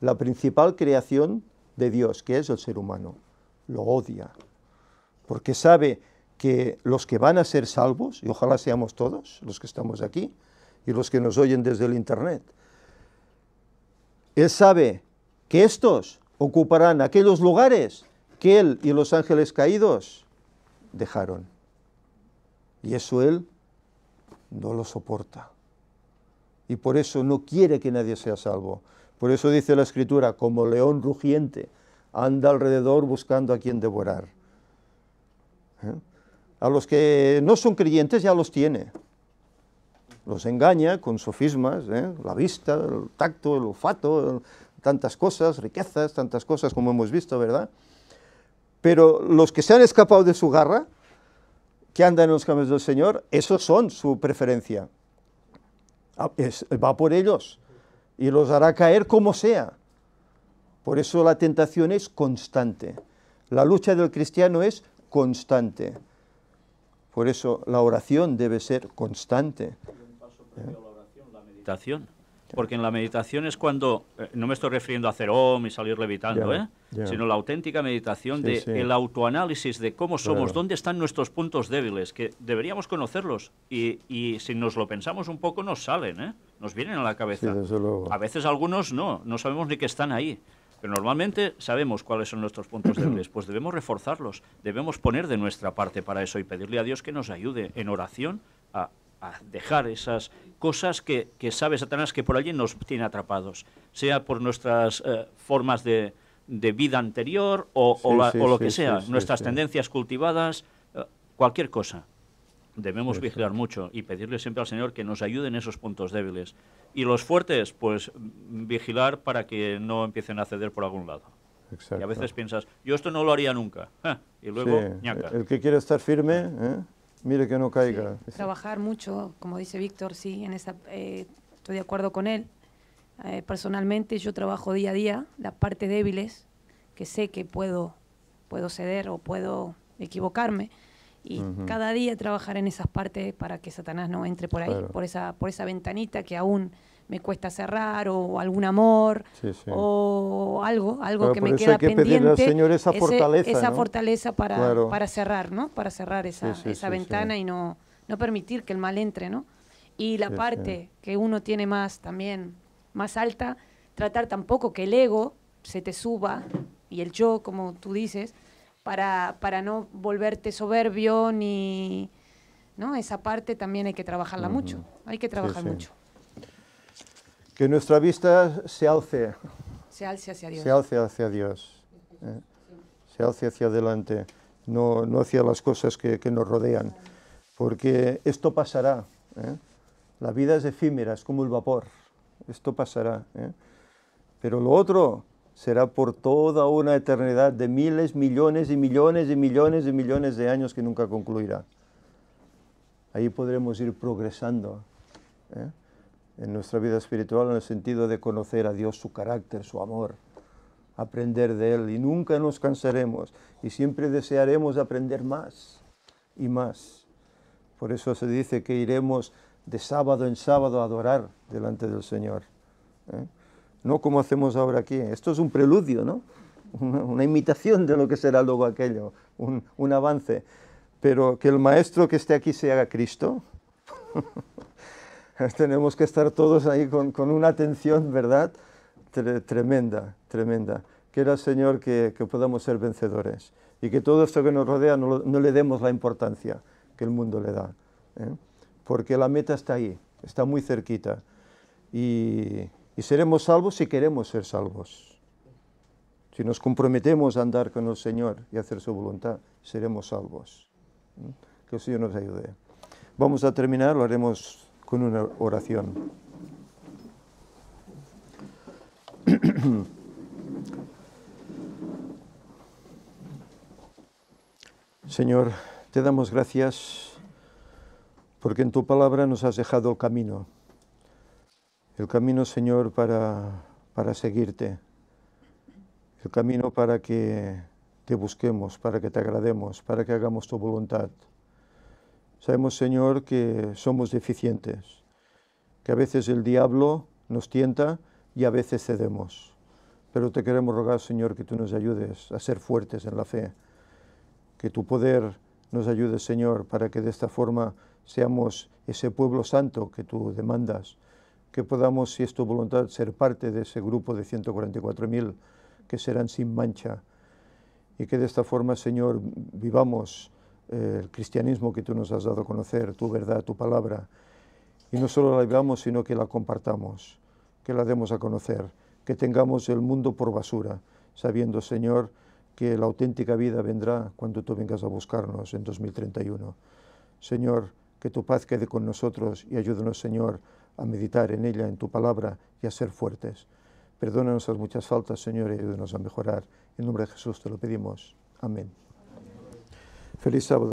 la principal creación de Dios, que es el ser humano. Lo odia, porque sabe que los que van a ser salvos, y ojalá seamos todos los que estamos aquí y los que nos oyen desde el Internet, Él sabe que estos ocuparán aquellos lugares que él y los ángeles caídos dejaron. Y eso él no lo soporta. Y por eso no quiere que nadie sea salvo. Por eso dice la escritura, como león rugiente, anda alrededor buscando a quien devorar. ¿Eh? A los que no son creyentes ya los tiene. Los engaña con sofismas, ¿eh? la vista, el tacto, el olfato, tantas cosas, riquezas, tantas cosas como hemos visto, ¿verdad? Pero los que se han escapado de su garra, que andan en los caminos del Señor, esos son su preferencia. Ah, va por ellos y los hará caer como sea. Por eso la tentación es constante. La lucha del cristiano es constante. Por eso la oración debe ser constante. oración, la meditación. Porque en la meditación es cuando, eh, no me estoy refiriendo a hacer om y salir levitando, ¿eh? sino la auténtica meditación de el autoanálisis de cómo somos, dónde están nuestros puntos débiles, que deberíamos conocerlos y, si nos lo pensamos un poco nos salen, ¿eh? nos vienen a la cabeza. A veces algunos no, no sabemos ni que están ahí. Pero normalmente sabemos cuáles son nuestros puntos débiles, pues debemos reforzarlos, debemos poner de nuestra parte para eso y pedirle a Dios que nos ayude en oración a a dejar esas cosas que, sabe Satanás que por allí nos tiene atrapados, sea por nuestras eh, formas de, de, vida anterior o, o, lo que sea, nuestras tendencias cultivadas, eh, cualquier cosa. Debemos vigilar mucho y pedirle siempre al Señor que nos ayude en esos puntos débiles. Y los fuertes, pues vigilar para que no empiecen a ceder por algún lado. Y a veces piensas, yo esto no lo haría nunca. y luego, ñaca. El que quiere estar firme, ¿eh? Mire que no caiga. trabajar mucho, como dice Víctor, sí, en esa, eh, estoy de acuerdo con él. Eh, personalmente yo trabajo día a día las partes débiles que sé que puedo, puedo ceder o puedo equivocarme y cada día trabajar en esas partes para que Satanás no entre por ahí, por, esa, por esa ventanita que aún me cuesta cerrar o algún amor o algo, algo que me queda pendiente. esa fortaleza, esa fortaleza para, para cerrar, ¿no? Para cerrar esa, esa ventana y no, no permitir que el mal entre, ¿no? Y la parte que uno tiene más también, más alta, tratar tampoco que el ego se te suba y el yo, como tú dices, para, para no volverte soberbio ni... ¿no? Esa parte también hay que trabajarla mucho, hay que trabajar mucho. Que nuestra vista se alce. Se alce hacia Dios. Se alce hacia Dios. ¿eh? adelante, no, no hacia las cosas que, nos rodean. Porque esto pasará. ¿eh? La vida es efímera, es como el vapor. Esto pasará. ¿eh? Pero lo otro será por toda una eternidad de miles, millones y millones y millones y millones de años que nunca concluirá. Ahí podremos ir progresando. ¿eh? en nuestra vida espiritual en el sentido de conocer a Dios, su carácter, su amor, aprender de Él y nunca nos cansaremos y siempre desearemos aprender más y más. Por eso se dice que iremos de sábado en sábado a adorar delante del Señor. ¿eh? No como hacemos ahora aquí. Esto es un preludio, ¿no? Una, imitación de lo que será luego aquello, un, un avance. Pero que el maestro que esté aquí sea Cristo. tenemos que estar todos ahí con, una atención, ¿verdad? tremenda, tremenda, tremenda. el Señor, que, podamos ser vencedores y que todo esto que nos rodea no, le demos la importancia que el mundo le da. ¿eh? Porque la meta está ahí, está muy cerquita. Y, seremos salvos si queremos ser salvos. Si nos comprometemos a andar con el Señor y hacer su voluntad, seremos salvos. ¿eh? Que el Señor nos ayude. Vamos a terminar, lo haremos con una oración. Señor, te damos gracias porque en tu palabra nos has dejado el camino, el camino, Señor, para, para seguirte, el camino para que te busquemos, para que te agrademos, para que hagamos tu voluntad. Sabemos, Señor, que somos deficientes, que a veces el diablo nos tienta y a veces cedemos. Pero te queremos rogar, Señor, que tú nos ayudes a ser fuertes en la fe, que tu poder nos ayude, Señor, para que de esta forma seamos ese pueblo santo que tú demandas, que podamos, si es tu voluntad, ser parte de ese grupo de 144.000 que serán sin mancha, y que de esta forma, Señor, vivamos eh, el cristianismo que tú nos has dado a conocer, tu verdad, tu palabra, y no solo la libramos, sino que la compartamos, que la demos a conocer, que tengamos el mundo por basura, sabiendo, Señor, que la auténtica vida vendrá cuando tú vengas a buscarnos en 2031. Señor, que tu paz quede con nosotros y ayúdanos, Señor, a meditar en ella, en tu palabra y a ser fuertes. Perdónanos las muchas faltas, Señor, y ayúdanos a mejorar. En nombre de Jesús te lo pedimos. Amén. Feliz sábado.